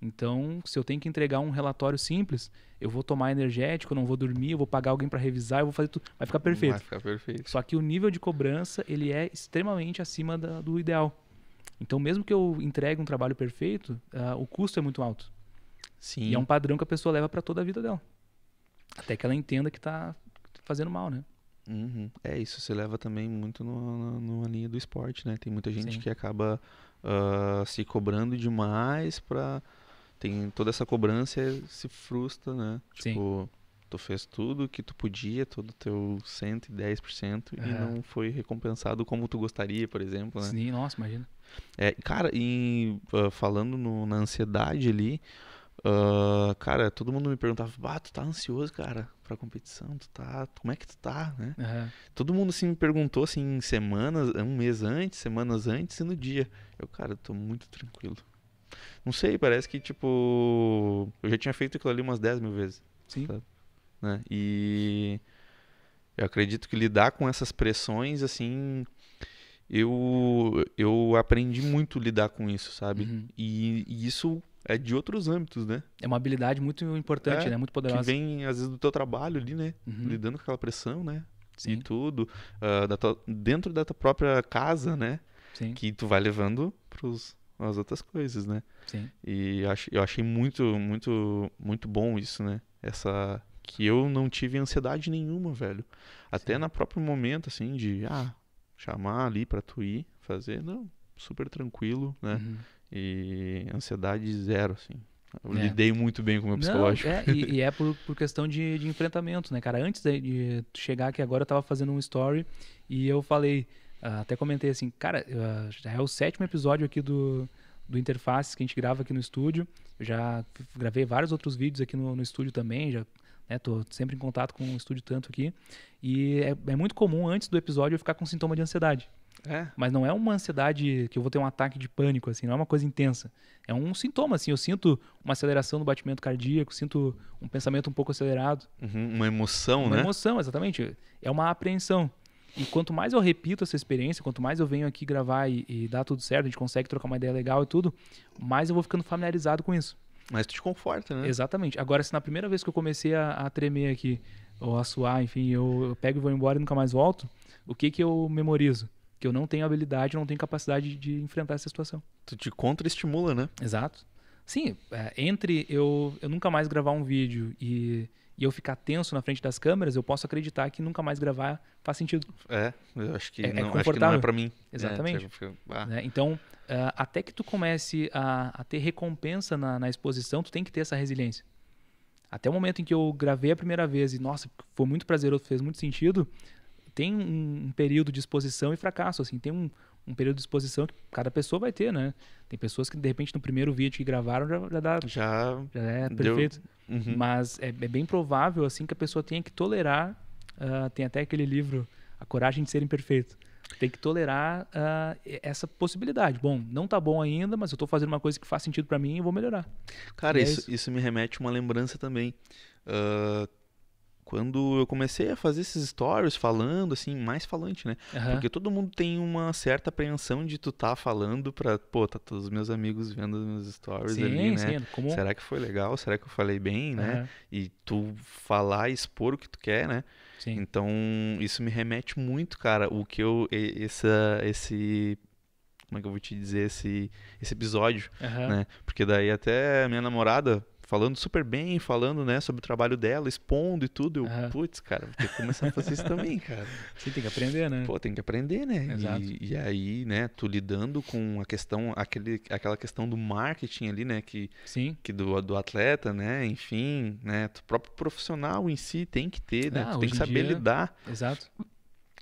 Então, se eu tenho que entregar um relatório simples, eu vou tomar energético, eu não vou dormir, eu vou pagar alguém para revisar, eu vou fazer tudo. Vai ficar perfeito. Vai ficar perfeito. Só que o nível de cobrança, ele é extremamente acima da, do ideal. Então, mesmo que eu entregue um trabalho perfeito, uh, o custo é muito alto. Sim. E é um padrão que a pessoa leva para toda a vida dela. Até que ela entenda que está fazendo mal, né? Uhum. É, isso você leva também muito no, no, numa linha do esporte, né? Tem muita gente Sim. que acaba uh, se cobrando demais para Tem toda essa cobrança se frustra, né? Tipo, Sim tu fez tudo que tu podia, todo o teu 110% é. e não foi recompensado como tu gostaria, por exemplo, né? Sim, nossa, imagina. É, cara, e uh, falando no, na ansiedade ali, uh, cara, todo mundo me perguntava, ah, tu tá ansioso, cara, pra competição, tu tá, como é que tu tá, né? Todo mundo, assim, me perguntou, assim, semanas, um mês antes, semanas antes e no dia. Eu, cara, eu tô muito tranquilo. Não sei, parece que, tipo, eu já tinha feito aquilo ali umas 10 mil vezes. Sim. Sabe? Né? E eu acredito que lidar com essas pressões, assim, eu, eu aprendi muito lidar com isso, sabe? Uhum. E, e, isso é de outros âmbitos, né? É uma habilidade muito importante, é, né? Muito poderosa. Que vem, às vezes, do teu trabalho ali, né? Uhum. Lidando com aquela pressão, né? Sim. E tudo. Uh, da tua, dentro da tua própria casa, né? Sim. Que tu vai levando para as outras coisas, né? Sim. E eu achei muito, muito, muito bom isso, né? Essa, que eu não tive ansiedade nenhuma, velho. Até Sim. no próprio momento, assim, de ah, chamar ali pra tu ir, fazer, não, super tranquilo, né? Uhum. E ansiedade zero, assim. Eu é. lidei muito bem com o meu psicológico. Não, é, e, e, é por, por questão de, de, enfrentamento, né, cara? Antes de, de chegar aqui agora, eu tava fazendo um story e eu falei, ah, até comentei assim, cara, ah, já é o sétimo episódio aqui do, do Interface que a gente grava aqui no estúdio. Eu já gravei vários outros vídeos aqui no, no estúdio também, já né? Tô sempre em contato com o estúdio tanto aqui. E é, é, muito comum antes do episódio eu ficar com sintoma de ansiedade. É. Mas não é uma ansiedade que eu vou ter um ataque de pânico, assim, não é uma coisa intensa. É um sintoma, assim, eu sinto uma aceleração do batimento cardíaco, sinto um pensamento um pouco acelerado. Uhum, uma emoção, uma né? Uma emoção, exatamente. É uma apreensão. E quanto mais eu repito essa experiência, quanto mais eu venho aqui gravar e, e dá tudo certo, a gente consegue trocar uma ideia legal e tudo, mais eu vou ficando familiarizado com isso. Mas tu te conforta, né? Exatamente. Agora, se na primeira vez que eu comecei a, a tremer aqui, ou a suar, enfim, eu, eu, pego e vou embora e nunca mais volto, o que que eu memorizo? Que eu não tenho habilidade, não tenho capacidade de enfrentar essa situação. Tu te contra-estimula, né? Exato. Sim, é, entre eu, eu nunca mais gravar um vídeo e e eu ficar tenso na frente das câmeras, eu posso acreditar que nunca mais gravar faz sentido. É, eu acho que, é, é não, é acho que não é para mim. É, Exatamente. É, ah. Né, então, ah, até que tu comece a, a ter recompensa na, na, exposição, tu tem que ter essa resiliência. Até o momento em que eu gravei a primeira vez e, nossa, foi muito prazeroso, fez muito sentido, tem um, um período de exposição e fracasso, assim, tem um, um período de exposição que cada pessoa vai ter, né? Tem pessoas que, de repente, no primeiro vídeo que gravaram já, já dá. Já. já é perfeito. Uhum. Mas é, é, bem provável, assim, que a pessoa tenha que tolerar. Uh, tem até aquele livro, A Coragem de Ser Imperfeito. Tem que tolerar uh, essa possibilidade. Bom, não tá bom ainda, mas eu tô fazendo uma coisa que faz sentido para mim e vou melhorar. Cara, é isso, é isso, isso. me remete a uma lembrança também. Uh, quando eu comecei a fazer esses stories falando, assim, mais falante, né? Uhum. Porque todo mundo tem uma certa apreensão de tu tá falando pra, pô, tá todos os meus amigos vendo os meus stories sim, ali, né? Sim, como... Será que foi legal? Será que eu falei bem, né? Uhum. E tu falar e expor o que tu quer, né? Sim. Então, isso me remete muito, cara, o que eu. Essa, esse como é que eu vou te dizer esse, esse episódio, uhum. né? Porque daí até minha namorada falando super bem, falando, né, sobre o trabalho dela, expondo e tudo. Eu, uhum. putz, cara, vou ter que começar a fazer isso também, cara. Você tem que aprender, né? Pô, tem que aprender, né? Exato. E, e, aí, né, tu lidando com a questão, aquele, aquela questão do marketing ali, né, que, Sim. que do, do atleta, né, enfim, né, o próprio profissional em si tem que ter, né? Ah, tu tem que saber dia... lidar. Exato.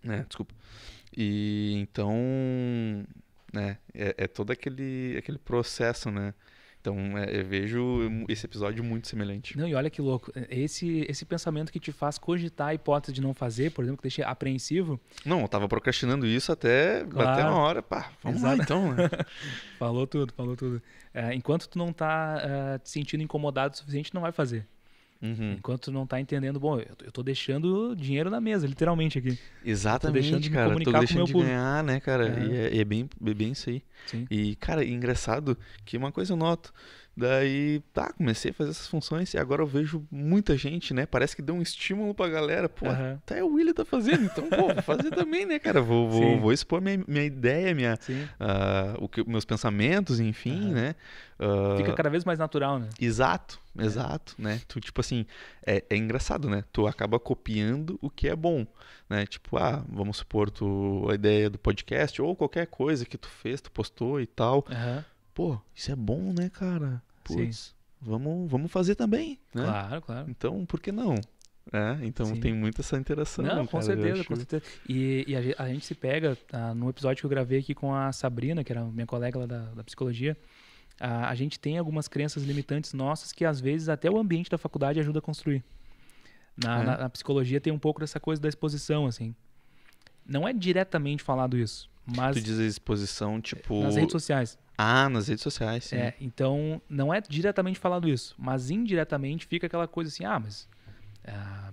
Né, desculpa. E então, né, é, é todo aquele, aquele processo, né? Então é, eu vejo esse episódio muito semelhante. Não, e olha que louco. É, esse, esse pensamento que te faz cogitar a hipótese de não fazer, por exemplo, que deixa apreensivo. Não, eu tava procrastinando isso até, claro. até uma hora. Pá, vamos Exato. lá então. Né? falou tudo, falou tudo. É, enquanto tu não tá uh, te sentindo incomodado o suficiente, não vai fazer. Uhum. Enquanto não tá entendendo, bom, eu, eu tô deixando dinheiro na mesa, literalmente aqui. Exatamente, tô deixando de cara. Tô deixando de ganhar, né, cara? É. E é, é, bem, é bem isso aí. Sim. E, cara, é engraçado que uma coisa eu noto. Daí, tá, comecei a fazer essas funções e agora eu vejo muita gente, né? Parece que deu um estímulo pra galera. Pô, uhum. até o William tá fazendo, então, pô, vou fazer também, né, cara? Vou, vou, vou expor minha, minha ideia, minha, uh, o que, meus pensamentos, enfim, uhum. né? Uh... Fica cada vez mais natural, né? Exato, é. exato, né? Tu, tipo assim, é, é engraçado, né? Tu acaba copiando o que é bom, né? Tipo, ah, vamos supor tu, a ideia do podcast ou qualquer coisa que tu fez, tu postou e tal. Uhum. Pô, isso é bom, né, cara? putz, vamos, vamos fazer também, né? Claro, claro. Então, por que não? É, então Sim. tem muito essa interação. Não, cara, com certeza, com certeza. E, e a, a, gente se pega, uh, no episódio que eu gravei aqui com a Sabrina, que era minha colega lá da, da psicologia, a gente tem algumas crenças limitantes nossas que às vezes até o ambiente da faculdade ajuda a construir. Na, é. na, na psicologia tem um pouco dessa coisa da exposição, assim. Não é diretamente falado isso, mas... Tu diz exposição, tipo... Nas redes sociais. Ah, nas redes sociais, sim. É, então não é diretamente falado isso, mas indiretamente fica aquela coisa assim, ah, mas ah,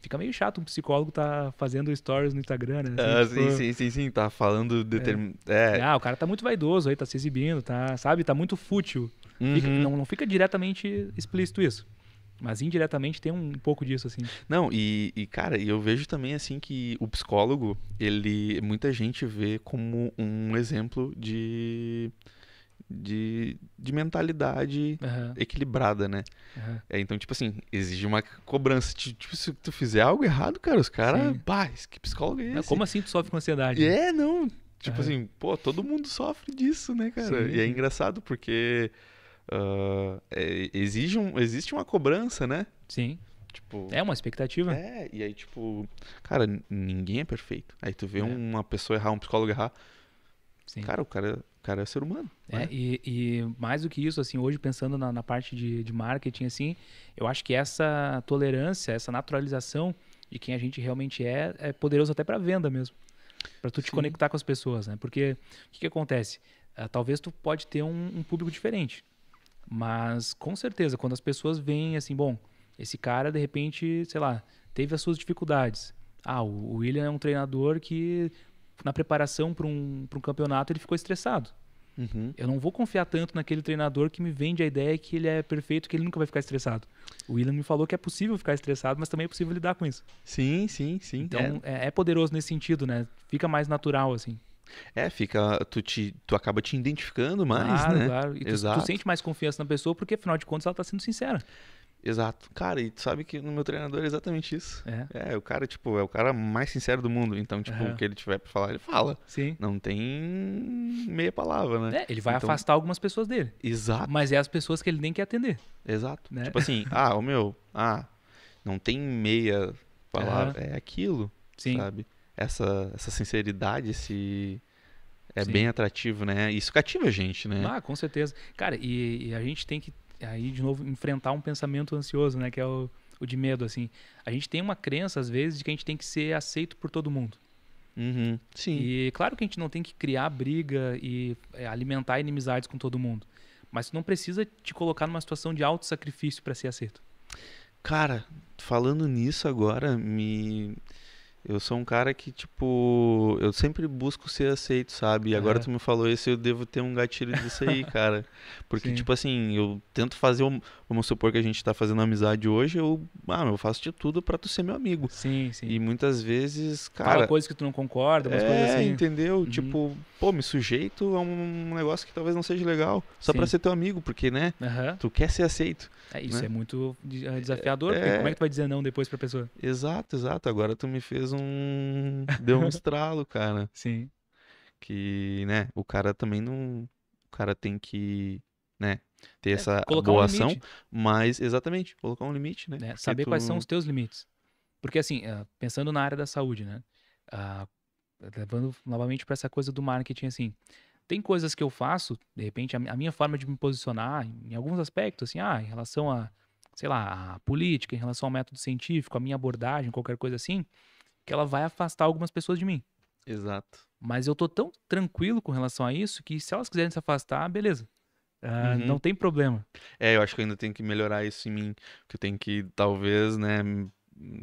fica meio chato um psicólogo tá fazendo stories no Instagram, né? Assim, ah, tipo, sim, sim, sim, sim, tá falando determinado. É. É. Assim, ah, o cara tá muito vaidoso aí, tá se exibindo, tá, sabe, tá muito fútil. Uhum. Fica, não, não fica diretamente explícito isso. Mas indiretamente tem um pouco disso, assim. Não, e, e cara, eu vejo também, assim, que o psicólogo, ele. Muita gente vê como um exemplo de de, de mentalidade uhum. equilibrada, né? Uhum. É, então, tipo assim, exige uma cobrança. Tipo, se tu fizer algo errado, cara, os caras, pá, que psicólogo é esse? Não, como assim tu sofre com ansiedade? É, não. Tipo uhum. assim, pô, todo mundo sofre disso, né, cara? Sim. E é engraçado porque uh, é, exige um, existe uma cobrança, né? Sim. Tipo, é uma expectativa. É, e aí, tipo, cara, ninguém é perfeito. Aí tu vê é. uma pessoa errar, um psicólogo errar. Sim. Cara, o cara cara é ser humano. É, né? e, e, mais do que isso, assim, hoje pensando na, na parte de, de, marketing, assim, eu acho que essa tolerância, essa naturalização de quem a gente realmente é, é poderoso até para venda mesmo. Para tu Sim. te conectar com as pessoas, né? Porque o que, que acontece? Uh, talvez tu pode ter um, um público diferente. Mas com certeza, quando as pessoas veem assim, bom, esse cara de repente, sei lá, teve as suas dificuldades. Ah, o William é um treinador que na preparação para um, um campeonato, ele ficou estressado. Uhum. Eu não vou confiar tanto naquele treinador que me vende a ideia que ele é perfeito, que ele nunca vai ficar estressado. O William me falou que é possível ficar estressado, mas também é possível lidar com isso. Sim, sim, sim. Então é, é, é poderoso nesse sentido, né? Fica mais natural, assim. É, fica. Tu, te, tu acaba te identificando mais, claro, né? Claro, e tu, Exato. tu sente mais confiança na pessoa, porque afinal de contas ela está sendo sincera. Exato. Cara, e tu sabe que no meu treinador é exatamente isso. É. é, o cara, tipo, é o cara mais sincero do mundo. Então, tipo, uhum. o que ele tiver pra falar, ele fala. Sim. Não tem meia palavra, né? É, ele vai então... afastar algumas pessoas dele. Exato. Mas é as pessoas que ele nem quer atender. Exato. Né? Tipo assim, ah, o meu, ah, não tem meia palavra. Uhum. É aquilo, Sim. sabe? Essa, essa sinceridade, esse é Sim. bem atrativo, né? Isso cativa a gente, né? Ah, com certeza. Cara, e, e, a gente tem que aí de novo enfrentar um pensamento ansioso, né, que é o, o de medo assim. A gente tem uma crença às vezes de que a gente tem que ser aceito por todo mundo. Uhum, sim. E claro que a gente não tem que criar briga e é, alimentar inimizades com todo mundo, mas não precisa te colocar numa situação de alto sacrifício para ser aceito. Cara, falando nisso agora, me eu sou um cara que, tipo, eu sempre busco ser aceito, sabe? E é. agora tu me falou isso, eu devo ter um gatilho disso aí, cara. Porque, Sim. tipo assim, eu tento fazer. Um, vamos supor que a gente tá fazendo amizade hoje, eu. Ah, eu faço de tudo para tu ser meu amigo. Sim, sim. E muitas vezes, cara. Fala coisas que tu não concorda, umas é, coisas assim. entendeu? Uhum. Tipo, pô, me sujeito a um negócio que talvez não seja legal. Só para ser teu amigo, porque, né? Uhum. Tu quer ser aceito. É, isso né? é muito é desafiador, é, como é, é que tu vai dizer não depois pra pessoa? Exato, exato. Agora tu me fez um um. Deu um estralo, cara. Sim. Que, né, o cara também não. O cara tem que, né, ter é, essa boa um ação, limite. mas exatamente, colocar um limite, né? É, saber tu... quais são os teus limites. Porque, assim, ah, pensando na área da saúde, né? Ah, levando novamente para essa coisa do marketing, assim. Tem coisas que eu faço, de repente, a minha forma de me posicionar em alguns aspectos, assim, ah, em relação a, sei lá, a política, em relação ao método científico, a minha abordagem, qualquer coisa assim, que ela vai afastar algumas pessoas de mim. Exato. Mas eu tô tão tranquilo com relação a isso que se elas quiserem se afastar, beleza. Uh, uhum. Não tem problema. É, eu acho que eu ainda tenho que melhorar isso em mim. Porque eu tenho que, talvez, né?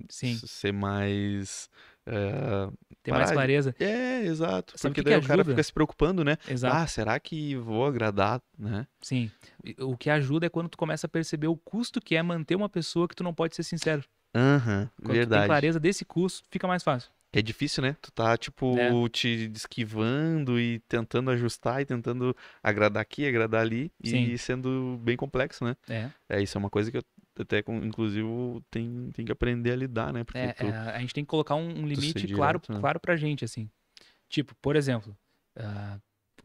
Sim. Ser mais. Uh, ter mais clareza. É, exato. Sabe porque que daí que o cara fica se preocupando, né? Exato. Ah, será que vou agradar, né? Sim. O que ajuda é quando tu começa a perceber o custo que é manter uma pessoa que tu não pode ser sincero. Aham, uhum, verdade. tu tem clareza desse curso, fica mais fácil. É difícil, né? Tu tá, tipo, é. te esquivando e tentando ajustar e tentando agradar aqui, agradar ali Sim. e sendo bem complexo, né? É. é. Isso é uma coisa que eu até, inclusive, tem, tem que aprender a lidar, né? Porque é, tu, é, a gente tem que colocar um, um limite direto, claro, né? claro pra gente, assim. Tipo, por exemplo, uh,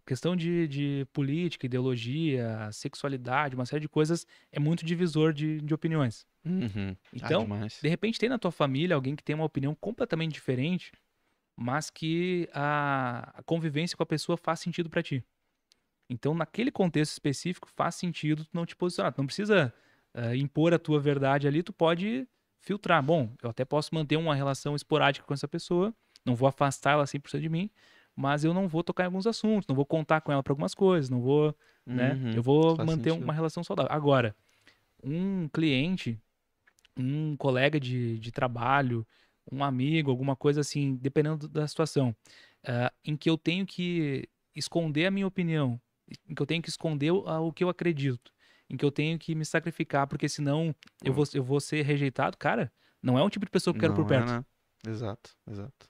questão de, de política, ideologia, sexualidade, uma série de coisas, é muito divisor de, de opiniões. Uhum. Ah, então, ah, de repente tem na tua família alguém que tem uma opinião completamente diferente, mas que a, a convivência com a pessoa faz sentido para ti. Então, naquele contexto específico, faz sentido tu não te posicionar. Tu não precisa uh, impor a tua verdade ali, tu pode filtrar. Bom, eu até posso manter uma relação esporádica com essa pessoa, não vou afastar ela 100% de mim, mas eu não vou tocar em alguns assuntos, não vou contar com ela para algumas coisas, não vou, né? uhum, né? Eu vou manter sentido. uma relação saudável. Agora, um cliente, um colega de, de trabalho, um amigo, alguma coisa assim, dependendo da situação, uh, em que eu tenho que esconder a minha opinião, em que eu tenho que esconder o, o que eu acredito, em que eu tenho que me sacrificar, porque senão eu hum. vou, eu vou ser rejeitado, cara, não é um tipo de pessoa que eu quero por é, perto. É, né? Exato, exato.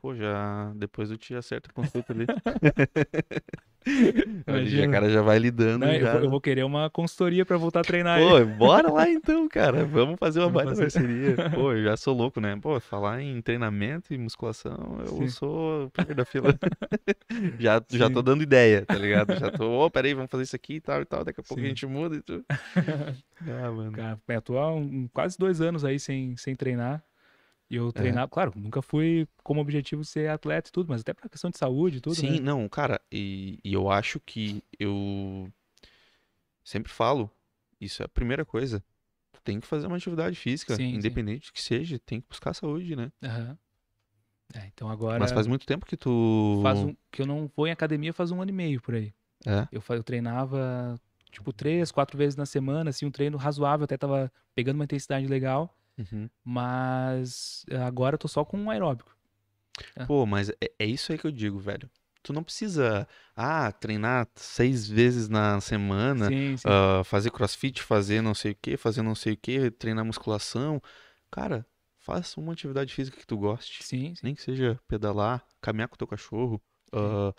Pô, já depois eu te acerto a consulta ali. Hoje a cara já vai lidando. Não, já. Eu, vou, querer uma consultoria para voltar a treinar. Pô, aí. bora lá então, cara. Vamos fazer uma baita parceria. Pô, eu já sou louco, né? Pô, falar em treinamento e musculação, eu Sim. sou o primeiro da fila. já, já tô dando ideia, tá ligado? Já tô, ô, oh, peraí, vamos fazer isso aqui e tal e tal. Daqui a pouco Sim. a gente muda e tudo. ah, mano. Cara, eu tô há um, quase dois anos aí sem, sem treinar. E eu é. treinava, é. claro, nunca fui como objetivo ser atleta e tudo, mas até pra questão de saúde e tudo. Sim, né? não, cara, e, e eu acho que eu sempre falo, isso é a primeira coisa. Tu tem que fazer uma atividade física, sim, independente sim. que seja, tem que buscar saúde, né? Uhum. É, então agora. Mas faz muito tempo que tu. Faz um, que eu não vou em academia faz um ano e meio por aí. É. Eu, eu treinava, tipo, três, quatro vezes na semana, assim, um treino razoável, até tava pegando uma intensidade legal. Uhum. Mas eh, agora eu tô só com um aeróbico. É. Pô, mas é, é isso aí que eu digo, velho tu não precisa ah, treinar seis vezes na semana, sim, sim. Uh, fazer crossfit, fazer não sei o que, fazer não sei o que, treinar musculação. Cara, faça uma atividade física que tu goste. Sim, Nem que seja pedalar, caminhar com o teu cachorro. Uh,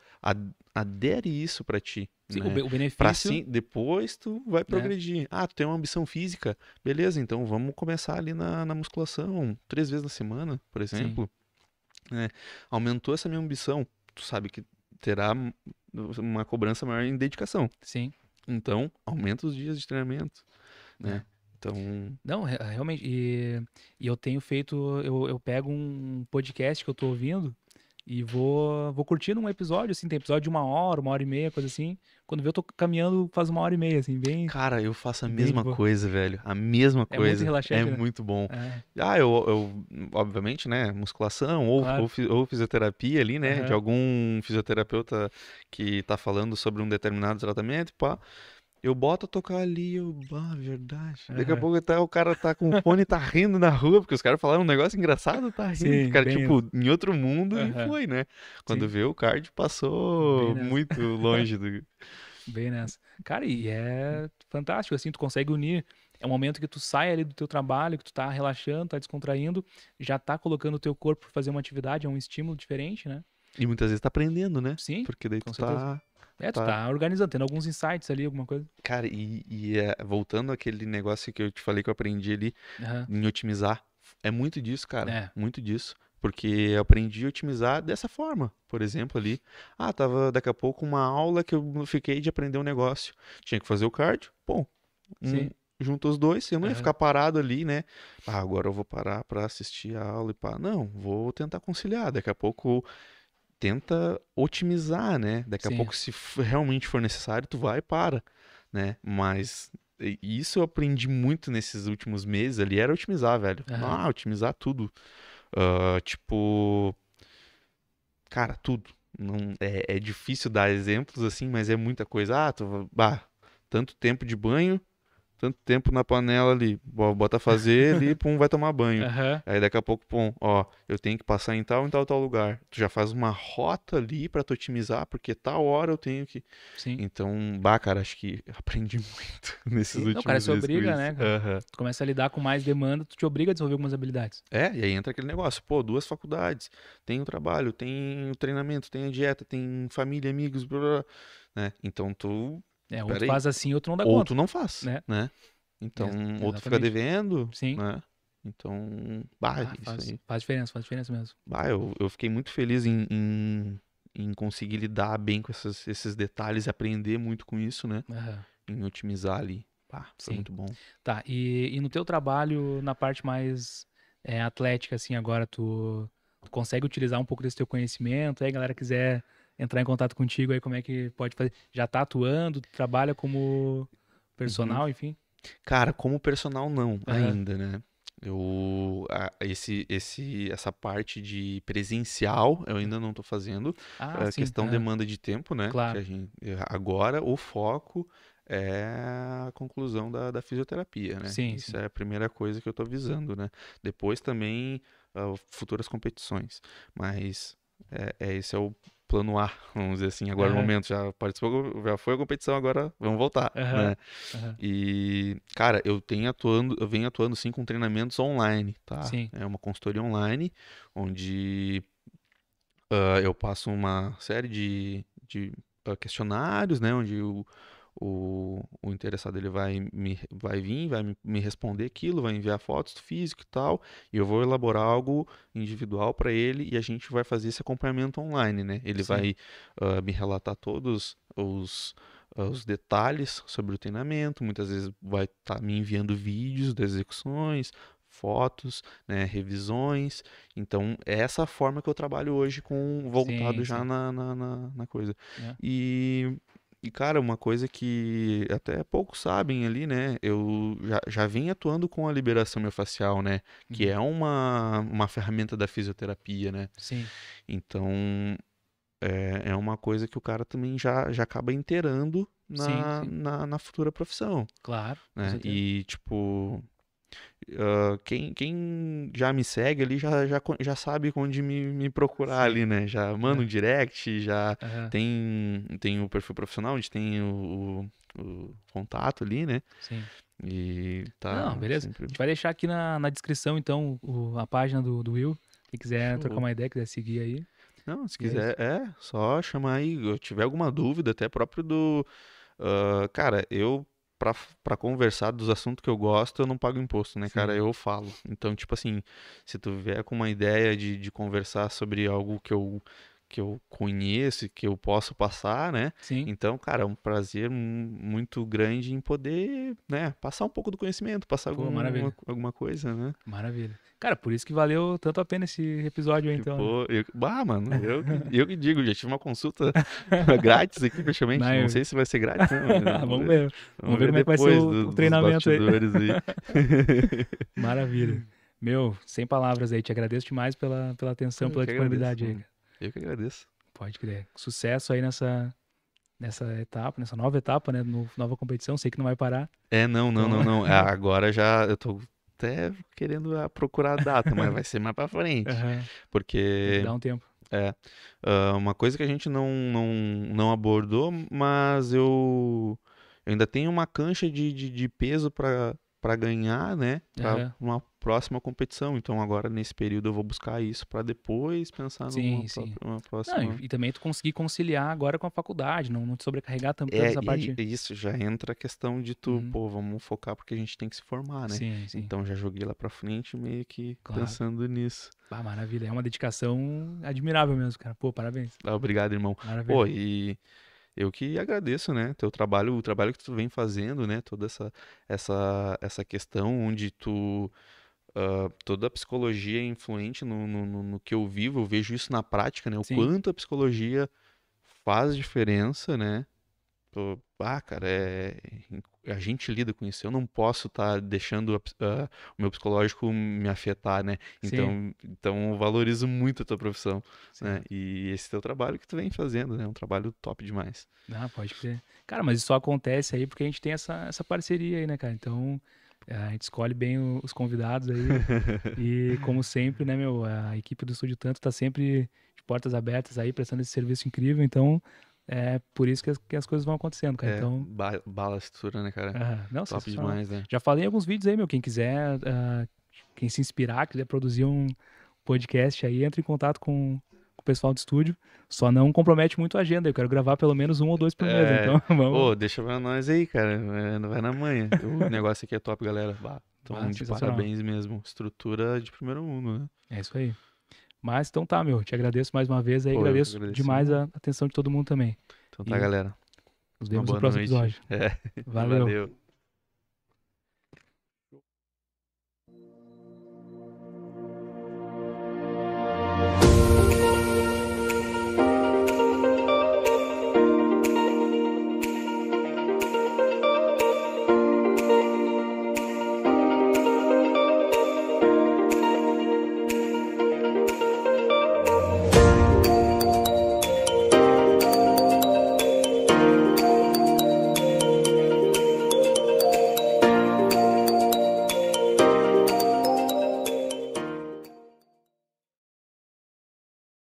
adere isso para ti. Sim, né? O benefício. Pra sim, depois tu vai né? progredir. Né? Ah, tu tem uma ambição física. Beleza, então vamos começar ali na, na musculação, três vezes na semana, por exemplo. Né? Aumentou essa minha ambição. Tu sabe que terá uma cobrança maior em dedicação. Sim. Então, aumenta os dias de treinamento. Né? É. Então. Não, realmente. E, e, eu tenho feito. Eu, eu pego um podcast que eu tô ouvindo e vou, vou curtindo um episódio, assim, tem episódio de uma hora, uma hora e meia, coisa assim. Quando vê, eu tô caminhando faz uma hora e meia, assim, bem. Cara, eu faço a mesma boa. coisa, velho. A mesma coisa. É muito relaxante. É né? muito bom. É. Ah, eu, eu, obviamente, né, musculação ou, claro. ou, ou, fisioterapia ali, né, uhum. de algum fisioterapeuta que tá falando sobre um determinado tratamento, pá. Eu boto a tocar ali, eu. Ah, verdade. Daqui a pouco tá, o cara tá com o fone e tá rindo na rua, porque os caras falaram um negócio engraçado, tá rindo. Sim, o cara, tipo, isso. em outro mundo e foi, né? Quando Sim. vê, o card passou muito longe do. Bem nessa. Cara, e é fantástico, assim, tu consegue unir. É um momento que tu sai ali do teu trabalho, que tu tá relaxando, tá descontraindo, já tá colocando o teu corpo pra fazer uma atividade, é um estímulo diferente, né? E muitas vezes tá aprendendo, né? Sim. Porque daí tu tá certeza. tá é, tu tá. tá, organizando, tendo alguns insights ali, alguma coisa. Cara, e, e é, voltando àquele negócio que eu te falei que eu aprendi ali uhum. em otimizar. É muito disso, cara. É. Muito disso. Porque eu aprendi a otimizar dessa forma. Por exemplo, ali. Ah, tava daqui a pouco uma aula que eu fiquei de aprender um negócio. Tinha que fazer o cardio. Bom, um, junto os dois, eu não uhum. ia ficar parado ali, né? Ah, agora eu vou parar para assistir a aula e pá. Não, vou tentar conciliar. Daqui a pouco tenta otimizar, né? Daqui Sim. a pouco, se realmente for necessário, tu vai e para, né? Mas isso eu aprendi muito nesses últimos meses ali, era otimizar, velho. Uhum. Ah, otimizar tudo. Uh, tipo, cara, tudo. Não, é, é, difícil dar exemplos assim, mas é muita coisa. Ah, tu, bah, tanto tempo de banho, tanto tempo na panela ali, bota fazer ali, pum, vai tomar banho. Uhum. Aí daqui a pouco, pum, ó, eu tenho que passar em tal, em tal, tal lugar. Tu já faz uma rota ali para tu otimizar, porque tal hora eu tenho que. Sim. Então, bah, cara, acho que aprendi muito nesses Sim. últimos Não, cara, se obriga, né? Uhum. Tu começa a lidar com mais demanda, tu te obriga a desenvolver algumas habilidades. É, e aí entra aquele negócio, pô, duas faculdades, tem o trabalho, tem o treinamento, tem a dieta, tem família, amigos, blá, blá, blá né? Então tu é, outro faz assim, outro não dá outro conta. Outro não faz, né? né? Então, é, outro fica devendo. Sim. Né? Então, bah, ah, faz, faz, diferença, faz diferença mesmo. Bah, eu, eu fiquei muito feliz em, em, em conseguir lidar bem com essas, esses detalhes, e aprender muito com isso, né? Uhum. Em otimizar ali. Bah, foi Sim. muito bom. Tá, e, e no teu trabalho, na parte mais é, atlética, assim, agora tu, tu consegue utilizar um pouco desse teu conhecimento, aí a galera quiser entrar em contato contigo aí, como é que pode fazer? Já tá atuando, trabalha como personal, uhum. enfim? Cara, como personal não, uhum. ainda, né? Eu, a, esse, esse, essa parte de presencial eu ainda não estou fazendo. Ah, a é sim, questão demanda de tempo, né? Claro. Gente, é, agora o foco é a conclusão da, da fisioterapia, né? Sim, Isso sim. é a primeira coisa que eu estou visando, né? Depois também uh, futuras competições. Mas é, é, esse é o plano A, vamos dizer assim, agora uhum. no momento, já participou, já foi a competição, agora vamos voltar, uhum. né? Uhum. E, cara, eu tenho atuando, eu venho atuando sim com treinamentos online, tá? Sim. É uma consultoria online, onde uh, eu passo uma série de, de ah, questionários, né? Onde o o, o interessado ele vai, me, vai vir, vai me, responder aquilo, vai enviar fotos do físico e tal, e eu vou elaborar algo individual para ele e a gente vai fazer esse acompanhamento online, né? Ele Sim. vai uh, me relatar todos os, os detalhes sobre o treinamento, muitas vezes vai estar tá me enviando vídeos das execuções, fotos, né, revisões. Então, é essa forma que eu trabalho hoje com voltado sim, já Na, na, na, na, coisa. É. E e, cara, uma coisa que até poucos sabem ali, né? Eu já, já vim atuando com a liberação miofascial, né? Que uhum. é uma, uma ferramenta da fisioterapia, né? Sim. Então, é, é uma coisa que o cara também já, já acaba inteirando na, na, na futura profissão. Claro. Né? E, tipo, Uh, quem, quem já me segue ali já, já, já sabe onde me, me procurar Sim. ali, né? Já manda é. um direct, já uhum. tem, tem o perfil profissional, onde tem o, o, o contato ali, né? Sim. E tá. Não, beleza. Sempre... A gente vai deixar aqui na, na descrição, então, o, a página do, do Will. Quem quiser Show. trocar uma ideia, quiser seguir aí. Não, se é quiser, é, é só chamar aí. Eu tiver alguma dúvida, até próprio do. Uh, cara, eu para conversar dos assuntos que eu gosto, eu não pago imposto, né, Sim. cara? Eu falo. Então, tipo assim, se tu vier com uma ideia de, de conversar sobre algo que eu que eu conheço, e que eu posso passar, né? Sim. Então, cara, é um prazer muito grande em poder, né, passar um pouco do conhecimento, passar Pô, alguma, alguma coisa, né? Maravilha. Cara, por isso que valeu tanto a pena esse episódio aí, então. Pô, tipo, né? eu, bah, mano, eu, eu que digo, já tive uma consulta grátis aqui, praticamente. Não, eu... não sei se vai ser grátis. Não, vamos, ver. Vamos, ver, como é que vai ser o, do, treinamento aí. Maravilha. Meu, sem palavras aí, te agradeço demais pela, pela atenção, eu pela disponibilidade agradeço, aí. Eu que agradeço. Pode crer. Sucesso aí nessa, nessa etapa, nessa nova etapa, né? No, nova competição, sei que não vai parar. É, não, não, não, não. Então é, agora já eu tô até querendo ah, procurar a data, mas vai ser mais pra frente. Uhum. Porque. Dá um tempo. É. Ah, uma coisa que a gente não, não, não abordou, mas eu, eu ainda tenho uma cancha de, de, de peso para para ganhar, né, para uhum. uma próxima competição. Então agora nesse período eu vou buscar isso para depois pensar sim, numa sim. próxima. Não, e, e, também tu conseguir conciliar agora com a faculdade, não, não te sobrecarregar tanto é, essa parte. É isso já entra a questão de tu, uhum. pô, vamos focar porque a gente tem que se formar, né? Sim, sim. Então já joguei lá para frente meio que claro. pensando nisso. Ah, maravilha, é uma dedicação admirável mesmo, cara. Pô, parabéns. Ah, obrigado, irmão. Maravilha. Pô, e eu que agradeço, né, teu trabalho, o trabalho que tu vem fazendo, né, toda essa essa essa questão onde tu uh, toda a psicologia é influente no, no, no, que eu vivo, eu vejo isso na prática, né, o Sim. quanto a psicologia faz diferença, né, ah, cara, é a gente lida com isso. Eu não posso estar tá deixando uh, o meu psicológico me afetar, né? Então, então valorizo muito a tua profissão, né? E esse teu trabalho que tu vem fazendo, né? É um trabalho top demais. Ah, pode ser Cara, mas isso só acontece aí porque a gente tem essa, essa parceria aí, né, cara? Então, eh, a gente escolhe bem os convidados aí. e, como sempre, né, meu, a equipe do Estúdio Tanto tá sempre de portas abertas aí, prestando esse serviço incrível. Então, é por isso que as, que as coisas vão acontecendo, cara. É, então... ba bala estrutura, né, cara? não, Top demais, né? Já falei em alguns vídeos aí, meu. Quem quiser, uh, quem se inspirar, quiser produzir um podcast aí, entra em contato com, com o pessoal do estúdio. Só não compromete muito a agenda. Eu quero gravar pelo menos um ou dois por é. mês. Então, vamos. Pô, deixa pra nós aí, cara. É, não Vai na manhã. o negócio aqui é top, galera. então, ah, de parabéns mesmo. Estrutura de primeiro mundo, né? É isso aí. Mas então tá, meu. Te agradeço mais uma vez aí. Pô, agradeço, agradeço, demais a atenção de todo mundo também. Então tá, e galera. Nos vemos no próximo noite. episódio. É. Valeu. Valeu.